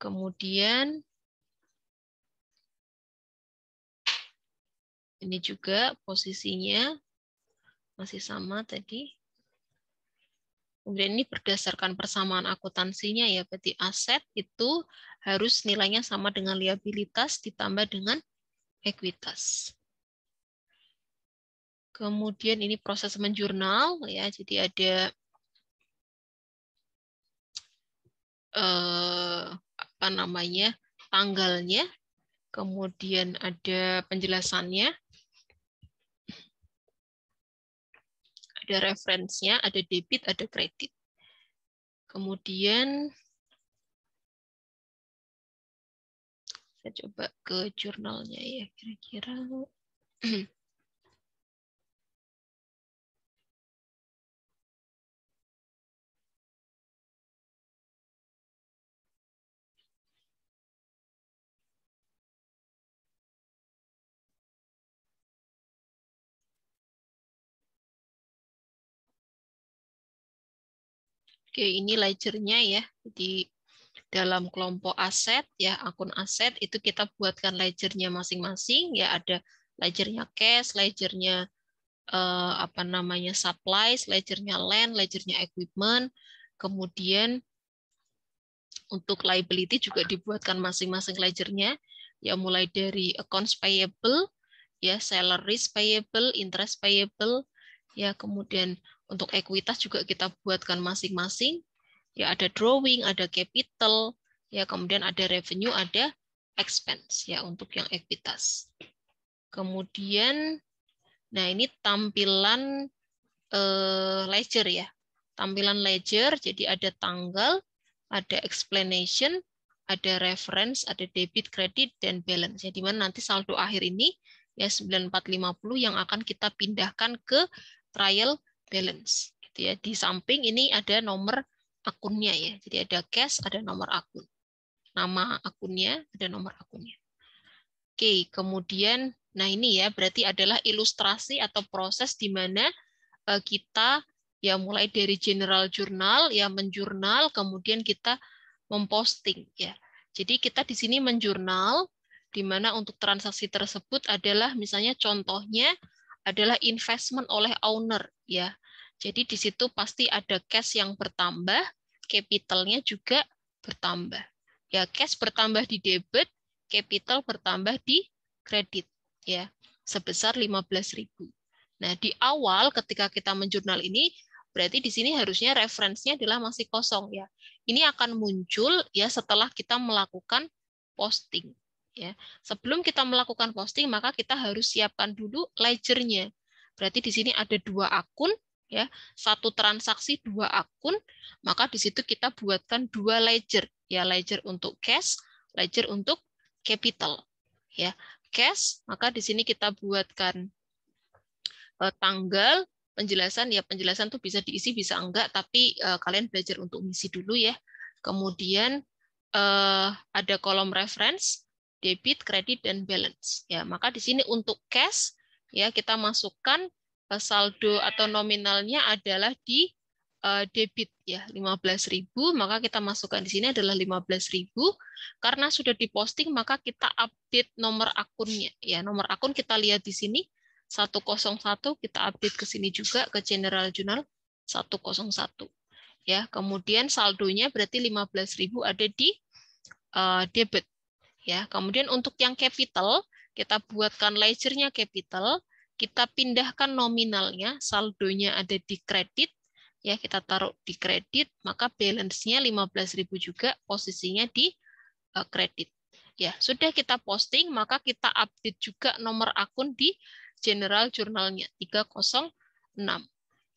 Kemudian ini juga posisinya masih sama tadi. Kemudian ini berdasarkan persamaan akuntansinya ya, berarti aset itu harus nilainya sama dengan liabilitas ditambah dengan ekuitas. Kemudian ini proses menjurnal ya, jadi ada eh, apa namanya tanggalnya, kemudian ada penjelasannya, ada referensinya, ada debit, ada kredit. Kemudian saya coba ke jurnalnya ya kira-kira. Oke, ini ledgernya ya. Jadi dalam kelompok aset ya, akun aset itu kita buatkan ledgernya masing-masing ya ada ledgernya cash, ledgernya eh, apa namanya supplies, ledgernya land, ledgernya equipment. Kemudian untuk liability juga dibuatkan masing-masing ledgernya ya mulai dari accounts payable ya salaries payable, interest payable ya kemudian untuk ekuitas juga kita buatkan masing-masing. Ya ada drawing, ada capital, ya kemudian ada revenue, ada expense ya untuk yang ekuitas. Kemudian nah ini tampilan eh, ledger ya. Tampilan ledger jadi ada tanggal, ada explanation, ada reference, ada debit, kredit, dan balance. Jadi ya, mana nanti saldo akhir ini ya 9450 yang akan kita pindahkan ke trial balance gitu ya. Di samping ini ada nomor akunnya ya. Jadi ada cash, ada nomor akun. Nama akunnya, ada nomor akunnya. Oke, kemudian nah ini ya berarti adalah ilustrasi atau proses di mana eh, kita ya mulai dari general jurnal ya menjurnal kemudian kita memposting ya. Jadi kita di sini menjurnal di mana untuk transaksi tersebut adalah misalnya contohnya adalah investment oleh owner ya jadi di situ pasti ada cash yang bertambah, capitalnya juga bertambah. Ya, cash bertambah di debit, capital bertambah di kredit ya, sebesar 15.000. Nah, di awal ketika kita menjurnal ini berarti di sini harusnya referensinya adalah masih kosong ya. Ini akan muncul ya setelah kita melakukan posting ya. Sebelum kita melakukan posting maka kita harus siapkan dulu ledgernya. Berarti di sini ada dua akun ya satu transaksi dua akun maka di situ kita buatkan dua ledger ya ledger untuk cash ledger untuk capital ya cash maka di sini kita buatkan eh, tanggal penjelasan ya penjelasan tuh bisa diisi bisa enggak tapi eh, kalian belajar untuk misi dulu ya kemudian eh, ada kolom reference debit kredit dan balance ya maka di sini untuk cash ya kita masukkan Eh, saldo atau nominalnya adalah di eh, debit ya 15.000 maka kita masukkan di sini adalah 15.000 karena sudah diposting maka kita update nomor akunnya ya nomor akun kita lihat di sini 101 kita update ke sini juga ke general journal 101 ya kemudian saldonya berarti 15.000 ada di uh, debit ya kemudian untuk yang capital kita buatkan ledgernya capital kita pindahkan nominalnya, saldonya ada di kredit, ya kita taruh di kredit, maka balance-nya 15.000 juga posisinya di eh, kredit. Ya, sudah kita posting, maka kita update juga nomor akun di general jurnalnya 306.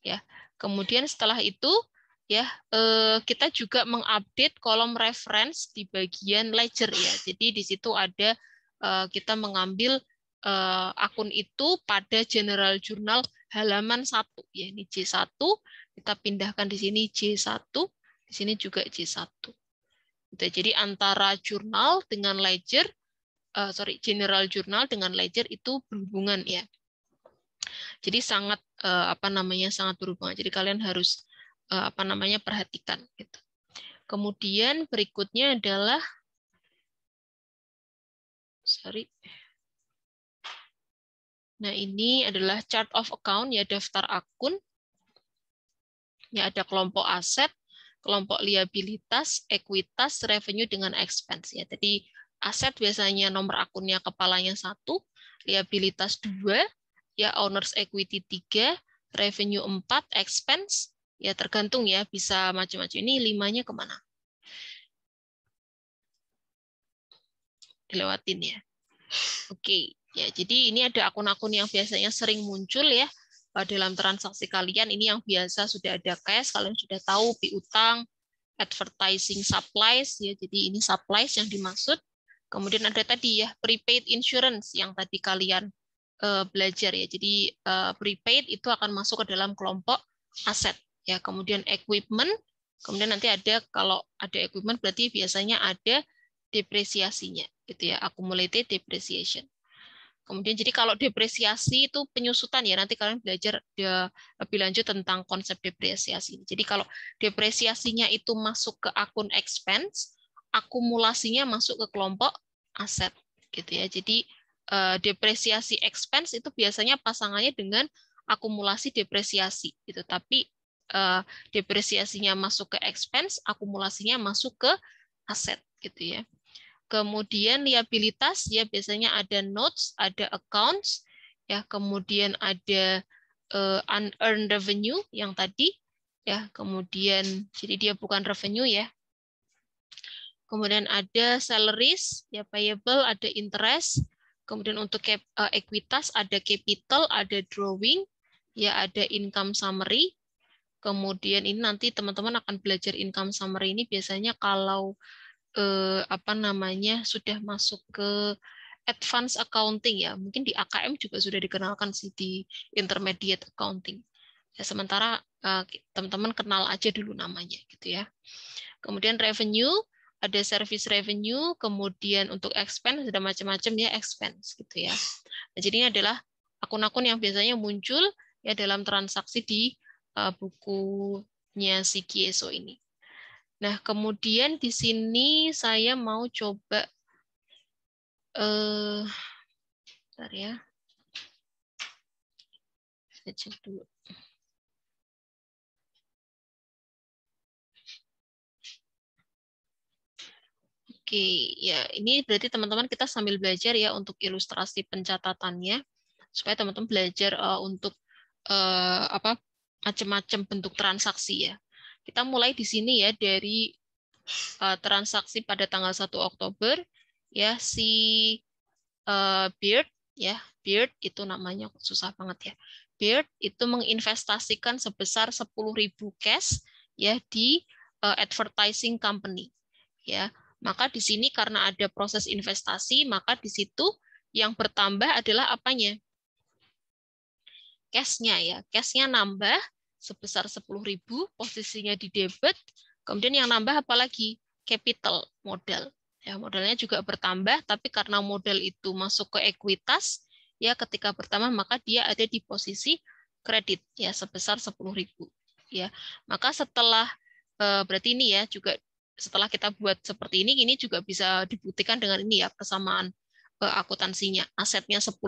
Ya. Kemudian setelah itu ya eh, kita juga mengupdate kolom reference di bagian ledger ya. Jadi di situ ada eh, kita mengambil uh, akun itu pada general jurnal halaman 1 ya ini J1 kita pindahkan di sini J1 di sini juga J1 gitu. jadi antara jurnal dengan ledger uh, sorry general jurnal dengan ledger itu berhubungan ya jadi sangat eh, apa namanya sangat berhubungan jadi kalian harus apa namanya perhatikan gitu kemudian berikutnya adalah sorry Nah, ini adalah chart of account, ya daftar akun. Ya, ada kelompok aset, kelompok liabilitas, ekuitas, revenue dengan expense. Ya, jadi aset biasanya nomor akunnya kepalanya satu, liabilitas dua, ya owners equity tiga, revenue empat, expense ya tergantung ya bisa macam-macam. Ini limanya kemana? Dilewatin ya. Oke. Okay. Ya, jadi ini ada akun-akun yang biasanya sering muncul ya eh, dalam transaksi kalian. Ini yang biasa sudah ada cash, kalian sudah tahu piutang, advertising supplies ya. Jadi ini supplies yang dimaksud. Kemudian ada tadi ya prepaid insurance yang tadi kalian uh, belajar ya. Jadi uh, prepaid itu akan masuk ke dalam kelompok aset ya. Kemudian equipment, kemudian nanti ada kalau ada equipment berarti biasanya ada depresiasinya gitu ya, accumulated depreciation. Kemudian jadi kalau depresiasi itu penyusutan ya nanti kalian belajar lebih lanjut tentang konsep depresiasi. Jadi kalau depresiasinya itu masuk ke akun expense, akumulasinya masuk ke kelompok aset gitu ya. Jadi eh, depresiasi expense itu biasanya pasangannya dengan akumulasi depresiasi gitu. Tapi eh, depresiasinya masuk ke expense, akumulasinya masuk ke aset gitu ya. Kemudian liabilitas ya biasanya ada notes, ada accounts, ya kemudian ada uh, unearned revenue yang tadi, ya kemudian jadi dia bukan revenue ya. Kemudian ada salaries, ya payable, ada interest. Kemudian untuk cap, uh, eh, ekuitas ada capital, ada drawing, ya ada income summary. Kemudian ini nanti teman-teman akan belajar income summary ini biasanya kalau eh, apa namanya sudah masuk ke advance accounting ya. Mungkin di AKM juga sudah dikenalkan sih di intermediate accounting. Ya, sementara eh, teman-teman eh, kenal aja dulu namanya gitu ya. Kemudian revenue ada service revenue, kemudian untuk expense ada macam-macam ya expense gitu ya. Nah, jadi ini adalah akun-akun yang biasanya muncul ya dalam transaksi di uh, bukunya si Kieso ini. Nah, kemudian di sini saya mau coba eh bentar ya. Saya cek dulu. Oke, ya ini berarti teman-teman kita sambil belajar ya untuk ilustrasi pencatatannya supaya teman-teman belajar uh, untuk uh, apa macam-macam bentuk transaksi ya. Kita mulai di sini ya dari uh, transaksi pada tanggal 1 Oktober ya si uh, Beard ya Beard itu namanya susah banget ya. Beard itu menginvestasikan sebesar 10.000 cash ya di uh, advertising company ya. Maka di sini karena ada proses investasi, maka di situ yang bertambah adalah apanya? Cashnya ya, cashnya nambah sebesar 10.000, posisinya di debit, kemudian yang nambah apalagi capital modal. Ya, modalnya juga bertambah, tapi karena modal itu masuk ke ekuitas, ya ketika bertambah maka dia ada di posisi kredit ya sebesar 10.000. Ya. Maka setelah eh, berarti ini ya juga setelah kita buat seperti ini ini juga bisa dibuktikan dengan ini ya kesamaan ke eh, akuntansinya. Asetnya 10.000,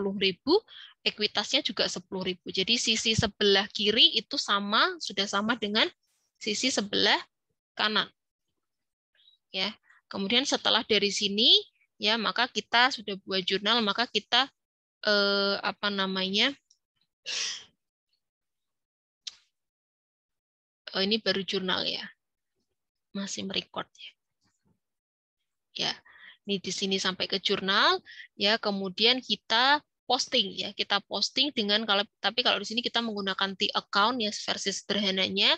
ekuitasnya juga 10.000. Jadi sisi sebelah kiri itu sama sudah sama dengan sisi sebelah kanan. Ya. Kemudian setelah dari sini ya maka kita sudah buat jurnal, maka kita eh, apa namanya? Oh, ini baru jurnal ya. Masih merecord ya. Ya ini di sini sampai ke jurnal ya kemudian kita posting ya kita posting dengan kalau tapi kalau di sini kita menggunakan T account ya versi sederhananya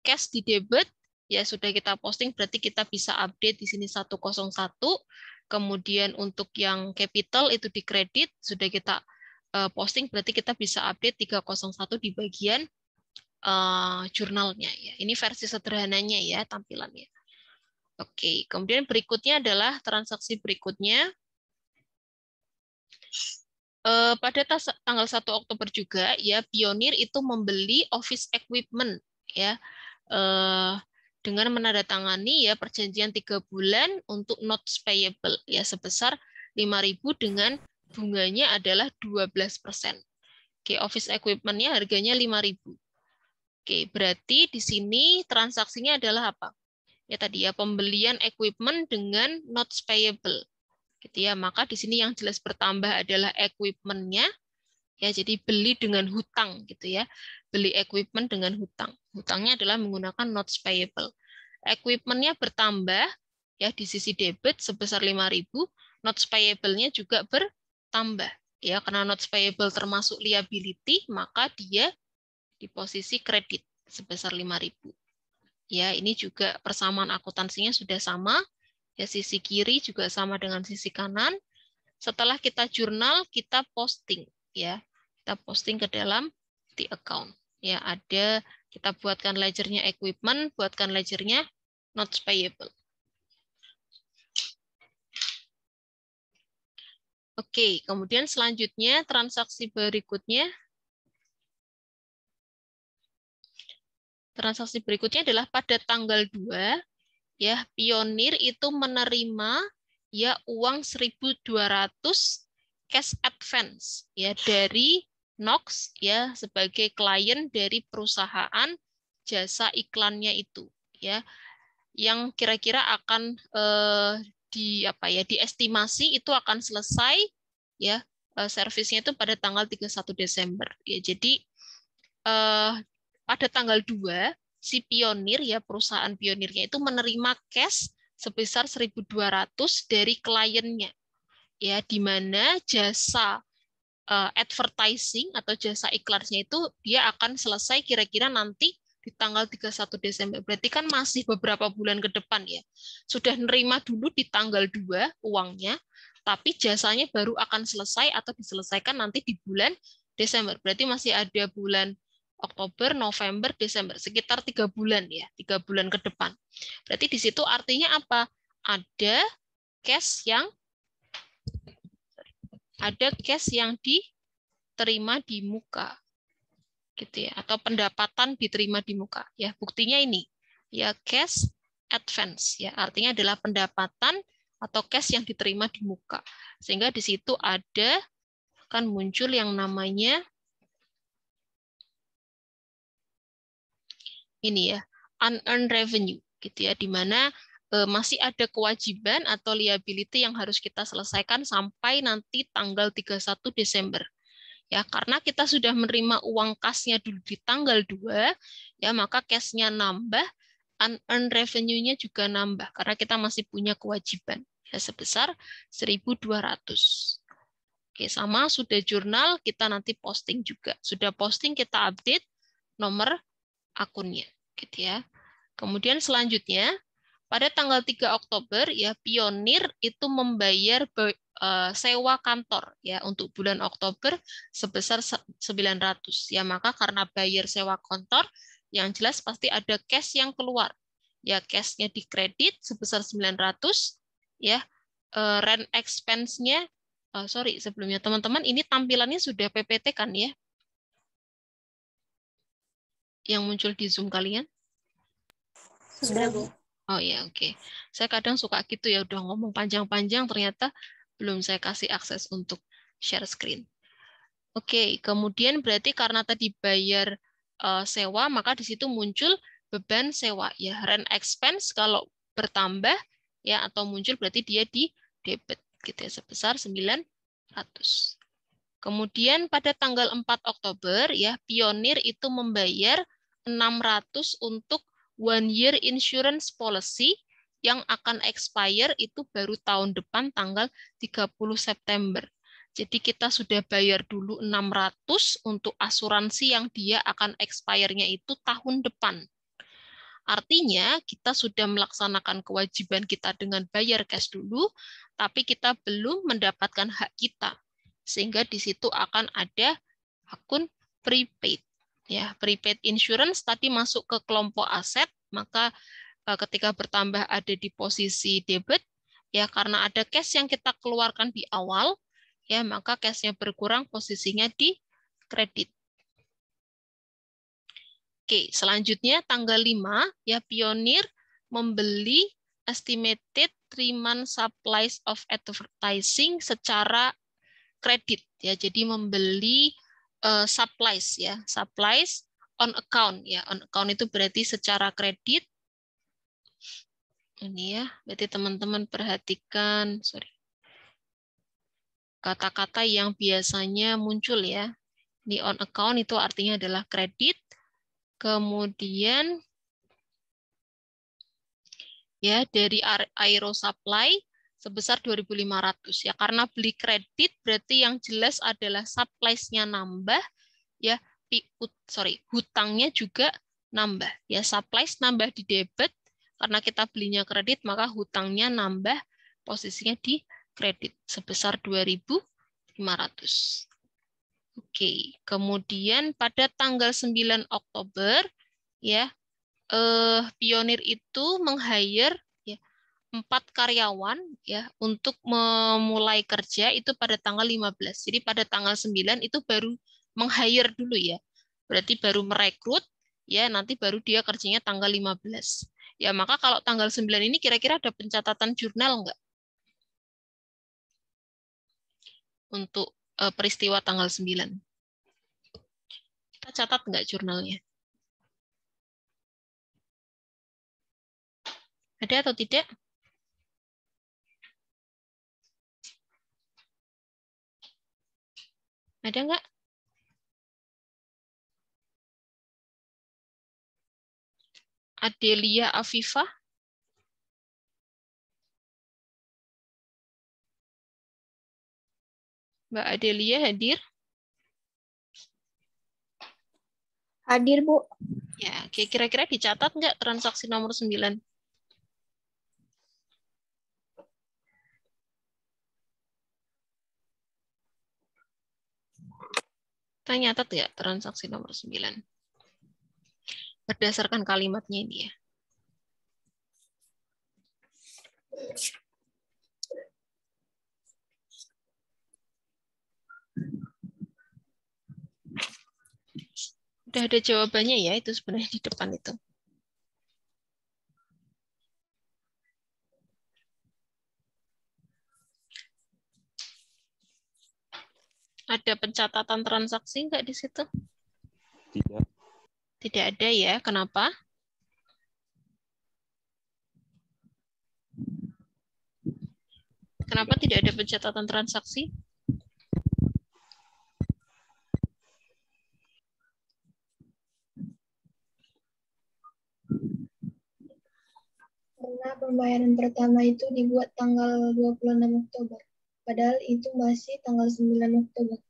cash di debit ya sudah kita posting berarti kita bisa update di sini 101 kemudian untuk yang capital itu di kredit sudah kita eh, posting berarti kita bisa update 301 di bagian eh, jurnalnya ya ini versi sederhananya ya tampilannya Oke, kemudian berikutnya adalah transaksi berikutnya. Eh, pada tanggal 1 Oktober juga ya Pionir itu membeli office equipment ya. Eh, dengan menandatangani ya perjanjian tiga bulan untuk notes payable ya sebesar 5.000 dengan bunganya adalah 12%. Oke, office equipmentnya nya harganya 5.000. Oke, berarti di sini transaksinya adalah apa? ya tadi ya pembelian equipment dengan not payable gitu ya maka di sini yang jelas bertambah adalah equipmentnya ya jadi beli dengan hutang gitu ya beli equipment dengan hutang hutangnya adalah menggunakan not payable equipmentnya bertambah ya di sisi debit sebesar 5000 Not payable-nya juga bertambah ya karena not payable termasuk liability maka dia di posisi kredit sebesar 5000 Ya, ini juga persamaan akuntansinya sudah sama. Ya, sisi kiri juga sama dengan sisi kanan. Setelah kita jurnal, kita posting ya. Kita posting ke dalam the account. Ya, ada kita buatkan ledgernya equipment, buatkan ledgernya not payable. Oke, kemudian selanjutnya transaksi berikutnya Transaksi berikutnya adalah pada tanggal 2 ya pionir itu menerima ya uang 1200 cash advance ya dari Knox ya sebagai klien dari perusahaan jasa iklannya itu ya yang kira-kira akan eh, di apa ya diestimasi itu akan selesai ya eh, servisnya itu pada tanggal 31 Desember ya jadi eh, pada tanggal 2 si pionir ya perusahaan pionirnya itu menerima cash sebesar 1.200 dari kliennya. Ya, di mana jasa eh, advertising atau jasa iklannya itu dia akan selesai kira-kira nanti di tanggal 31 Desember. Berarti kan masih beberapa bulan ke depan ya. Sudah nerima dulu di tanggal 2 uangnya, tapi jasanya baru akan selesai atau diselesaikan nanti di bulan Desember. Berarti masih ada bulan Oktober, November, Desember, sekitar tiga bulan ya, tiga bulan ke depan. Berarti di situ artinya apa? Ada cash yang ada cash yang diterima di muka, gitu ya, atau pendapatan diterima di muka. Ya, buktinya ini, ya cash advance, ya artinya adalah pendapatan atau cash yang diterima di muka. Sehingga di situ ada akan muncul yang namanya ini ya unearned revenue gitu ya di mana eh, masih ada kewajiban atau liability yang harus kita selesaikan sampai nanti tanggal 31 Desember. Ya, karena kita sudah menerima uang kasnya dulu di tanggal 2, ya maka cashnya nambah, unearned revenue-nya juga nambah karena kita masih punya kewajiban ya sebesar 1.200. Oke, sama sudah jurnal kita nanti posting juga. Sudah posting kita update nomor akunnya gitu ya. Kemudian selanjutnya pada tanggal 3 Oktober ya Pionir itu membayar eh, sewa kantor ya untuk bulan Oktober sebesar 900 ya maka karena bayar sewa kantor yang jelas pasti ada cash yang keluar ya cashnya dikredit sebesar 900 ya eh, rent expense-nya Oh, sorry sebelumnya teman-teman ini tampilannya sudah PPT kan ya yang muncul di Zoom kalian? Sudah, Bu. Oh ya oke. Okay. Saya kadang suka gitu ya, udah ngomong panjang-panjang, ternyata belum saya kasih akses untuk share screen. Oke, okay, kemudian berarti karena tadi bayar uh, sewa, maka di situ muncul beban sewa ya, rent expense kalau bertambah ya atau muncul berarti dia di debit gitu ya sebesar 900. Kemudian pada tanggal 4 Oktober ya Pionir itu membayar 600 untuk one year insurance policy yang akan expire itu baru tahun depan tanggal 30 September. Jadi kita sudah bayar dulu 600 untuk asuransi yang dia akan expire-nya itu tahun depan. Artinya kita sudah melaksanakan kewajiban kita dengan bayar cash dulu, tapi kita belum mendapatkan hak kita sehingga di situ akan ada akun prepaid. Ya, prepaid insurance tadi masuk ke kelompok aset, maka eh, ketika bertambah ada di posisi debit, ya karena ada cash yang kita keluarkan di awal, ya maka cashnya berkurang posisinya di kredit. Oke, selanjutnya tanggal 5 ya pionir membeli estimated three month supplies of advertising secara kredit ya. Jadi membeli uh, supplies ya, supplies on account ya. On account itu berarti secara kredit. Ini ya, berarti teman-teman perhatikan, sorry. Kata-kata yang biasanya muncul ya. Di on account itu artinya adalah kredit. Kemudian ya dari aero supply sebesar 2.500 ya karena beli kredit berarti yang jelas adalah supply-nya nambah ya piut sorry hutangnya juga nambah ya supply nambah di debit karena kita belinya kredit maka hutangnya nambah posisinya di kredit sebesar 2.500 Oke, kemudian pada tanggal 9 Oktober ya eh, Pionir itu meng-hire empat karyawan ya untuk memulai kerja itu pada tanggal 15. Jadi pada tanggal 9 itu baru meng-hire dulu ya. Berarti baru merekrut ya nanti baru dia kerjanya tanggal 15. Ya maka kalau tanggal 9 ini kira-kira ada pencatatan jurnal enggak? Untuk e, peristiwa tanggal 9. Kita catat enggak jurnalnya? Ada atau tidak? Ada nggak? Adelia Afifa? Mbak Adelia hadir? Hadir, Bu. Ya, kira-kira dicatat nggak transaksi nomor 9? Kita nyatat ya transaksi nomor 9? Berdasarkan kalimatnya ini ya. Udah ada jawabannya ya, itu sebenarnya di depan itu. Ada pencatatan transaksi enggak di situ? Tidak. Tidak ada ya. Kenapa? Kenapa tidak ada pencatatan transaksi? Karena pembayaran pertama itu dibuat tanggal 26 Oktober. Padahal itu masih tanggal 9 Oktober. Oke,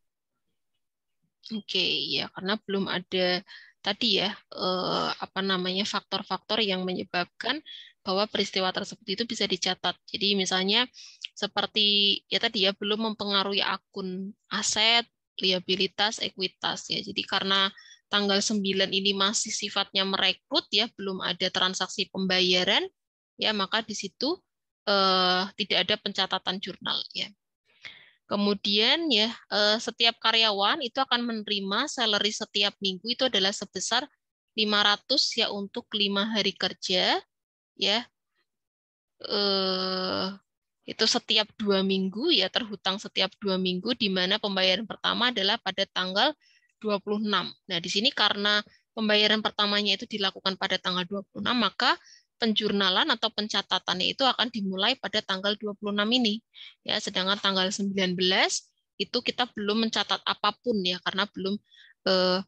okay, ya karena belum ada tadi ya eh, apa namanya faktor-faktor yang menyebabkan bahwa peristiwa tersebut itu bisa dicatat. Jadi misalnya seperti ya tadi ya belum mempengaruhi akun aset, liabilitas, ekuitas ya. Jadi karena tanggal 9 ini masih sifatnya merekrut ya, belum ada transaksi pembayaran ya, maka di situ eh, tidak ada pencatatan jurnal ya. Kemudian ya eh, setiap karyawan itu akan menerima salary setiap minggu itu adalah sebesar 500 ya untuk lima hari kerja ya. Eh, itu setiap dua minggu ya terhutang setiap dua minggu di mana pembayaran pertama adalah pada tanggal 26. Nah, di sini karena pembayaran pertamanya itu dilakukan pada tanggal 26 maka penjurnalan atau pencatatannya itu akan dimulai pada tanggal 26 ini. Ya, sedangkan tanggal 19 itu kita belum mencatat apapun ya karena belum eh,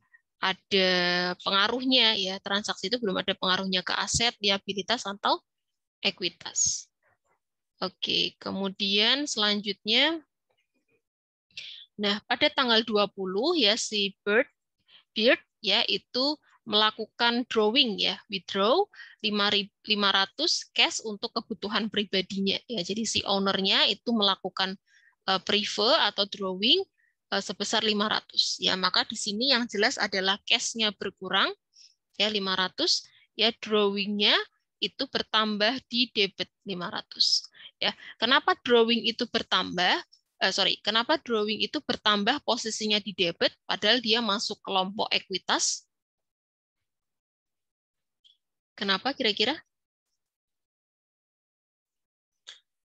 ada pengaruhnya ya transaksi itu belum ada pengaruhnya ke aset, liabilitas atau ekuitas. Oke, kemudian selanjutnya Nah, pada tanggal 20 ya si Bird bird, ya itu melakukan drawing ya, withdraw 500 cash untuk kebutuhan pribadinya ya. Jadi si ownernya itu melakukan uh, prefer atau drawing eh, sebesar 500 ya. Maka di sini yang jelas adalah cashnya berkurang ya 500 ya drawingnya itu bertambah di debit 500 ya kenapa drawing itu bertambah eh, sorry kenapa drawing itu bertambah posisinya di debit padahal dia masuk kelompok ekuitas Kenapa kira-kira?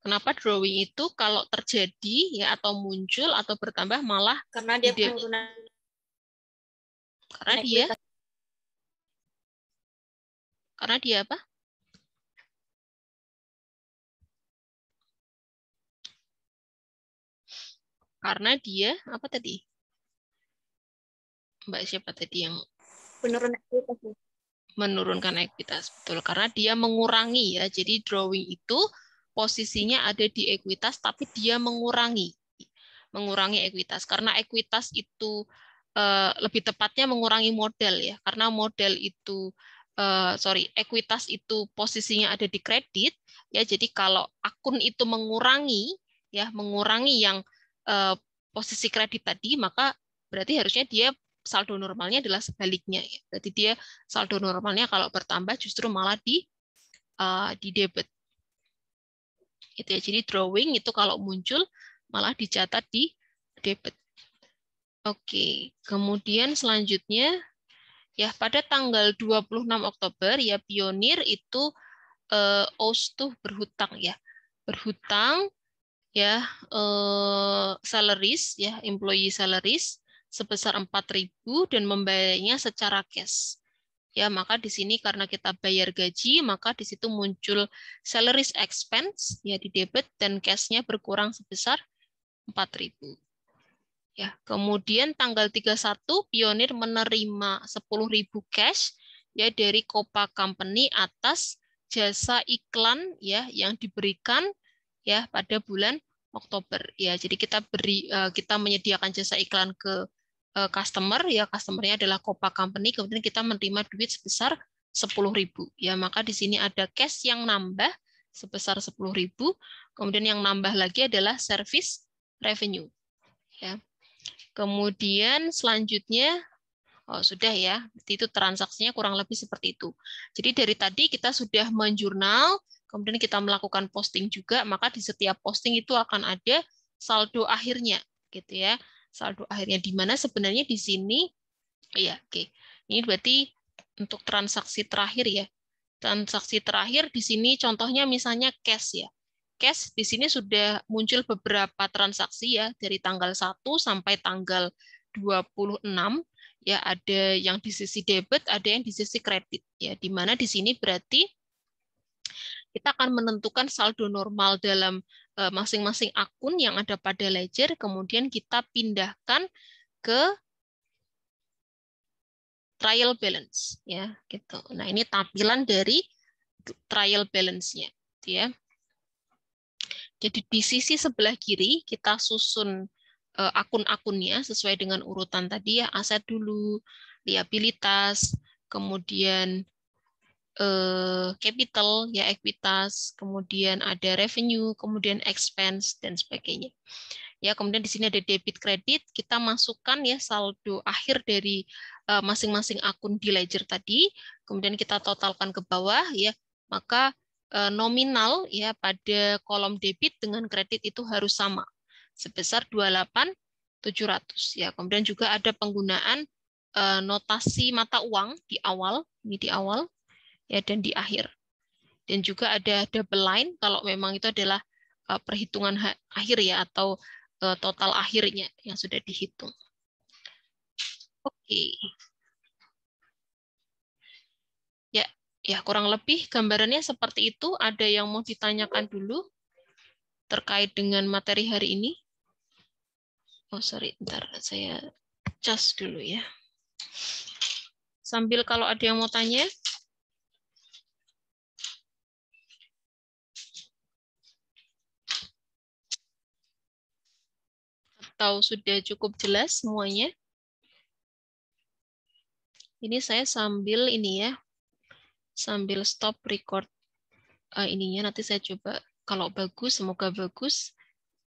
Kenapa drawing itu kalau terjadi ya atau muncul atau bertambah malah karena dia ide... karena dia karena dia apa? Karena dia apa tadi? Mbak siapa tadi yang penurunan menurunkan ekuitas betul karena dia mengurangi ya jadi drawing itu posisinya ada di ekuitas tapi dia mengurangi mengurangi ekuitas karena ekuitas itu eh, lebih tepatnya mengurangi modal ya karena modal itu eh, sorry ekuitas itu posisinya ada di kredit ya jadi kalau akun itu mengurangi ya mengurangi yang eh, posisi kredit tadi maka berarti harusnya dia saldo normalnya adalah sebaliknya. Ya. Jadi dia saldo normalnya kalau bertambah justru malah di uh, di debit. Itu ya. Jadi drawing itu kalau muncul malah dicatat di debit. Oke, kemudian selanjutnya ya pada tanggal 26 Oktober ya Pionir itu eh, OS berhutang ya. Berhutang ya eh, salaries ya employee salaries sebesar 4.000 dan membayarnya secara cash. Ya, maka di sini karena kita bayar gaji, maka di situ muncul salaries expense ya di debit dan cash-nya berkurang sebesar 4.000. Ya, kemudian tanggal 31 Pionir menerima 10.000 cash ya dari Copa Company atas jasa iklan ya yang diberikan ya pada bulan Oktober ya. Jadi kita beri eh, kita menyediakan jasa iklan ke Eh, customer ya customernya hmm. adalah Copa Company kemudian kita menerima duit sebesar 10.000 ya maka di sini ada cash yang nambah sebesar 10.000 kemudian yang nambah lagi adalah service revenue ya kemudian selanjutnya Oh, sudah ya, itu transaksinya kurang lebih seperti itu. Jadi dari tadi kita sudah menjurnal, kemudian kita melakukan posting juga, maka di setiap posting itu akan ada saldo akhirnya, gitu ya saldo akhirnya di mana sebenarnya di sini ya oke okay. ini berarti untuk transaksi terakhir ya transaksi terakhir di sini contohnya misalnya cash ya cash di sini sudah muncul beberapa transaksi ya dari tanggal 1 sampai tanggal 26 ya ada yang di sisi debit ada yang di sisi kredit ya di mana di sini berarti kita akan menentukan saldo normal dalam eh, masing-masing akun yang ada pada ledger, kemudian kita pindahkan ke trial balance ya gitu. Nah, ini tampilan dari trial balance-nya ya. Jadi di sisi sebelah kiri kita susun eh, akun-akunnya sesuai dengan urutan tadi ya, aset dulu, liabilitas, kemudian eh, capital ya ekuitas, kemudian ada revenue, kemudian expense dan sebagainya. Ya, kemudian di sini ada debit kredit, kita masukkan ya saldo akhir dari eh, masing-masing eh, akun di ledger tadi, kemudian kita totalkan ke bawah ya, maka eh, nominal ya pada kolom debit dengan kredit itu harus sama sebesar 28 700 ya. Kemudian juga ada penggunaan eh, notasi mata uang di awal, ini di awal ya dan di akhir. Dan juga ada double line kalau memang itu adalah uh, perhitungan akhir ya atau uh, total akhirnya yang sudah dihitung. Oke. Ya, ya kurang lebih gambarannya seperti itu. Ada yang mau ditanyakan dulu terkait dengan materi hari ini? Oh, sorry, ntar saya cas dulu ya. Sambil kalau ada yang mau tanya, atau sudah cukup jelas semuanya? Ini saya sambil ini ya, sambil stop record uh, ininya. Nanti saya coba kalau bagus, semoga bagus.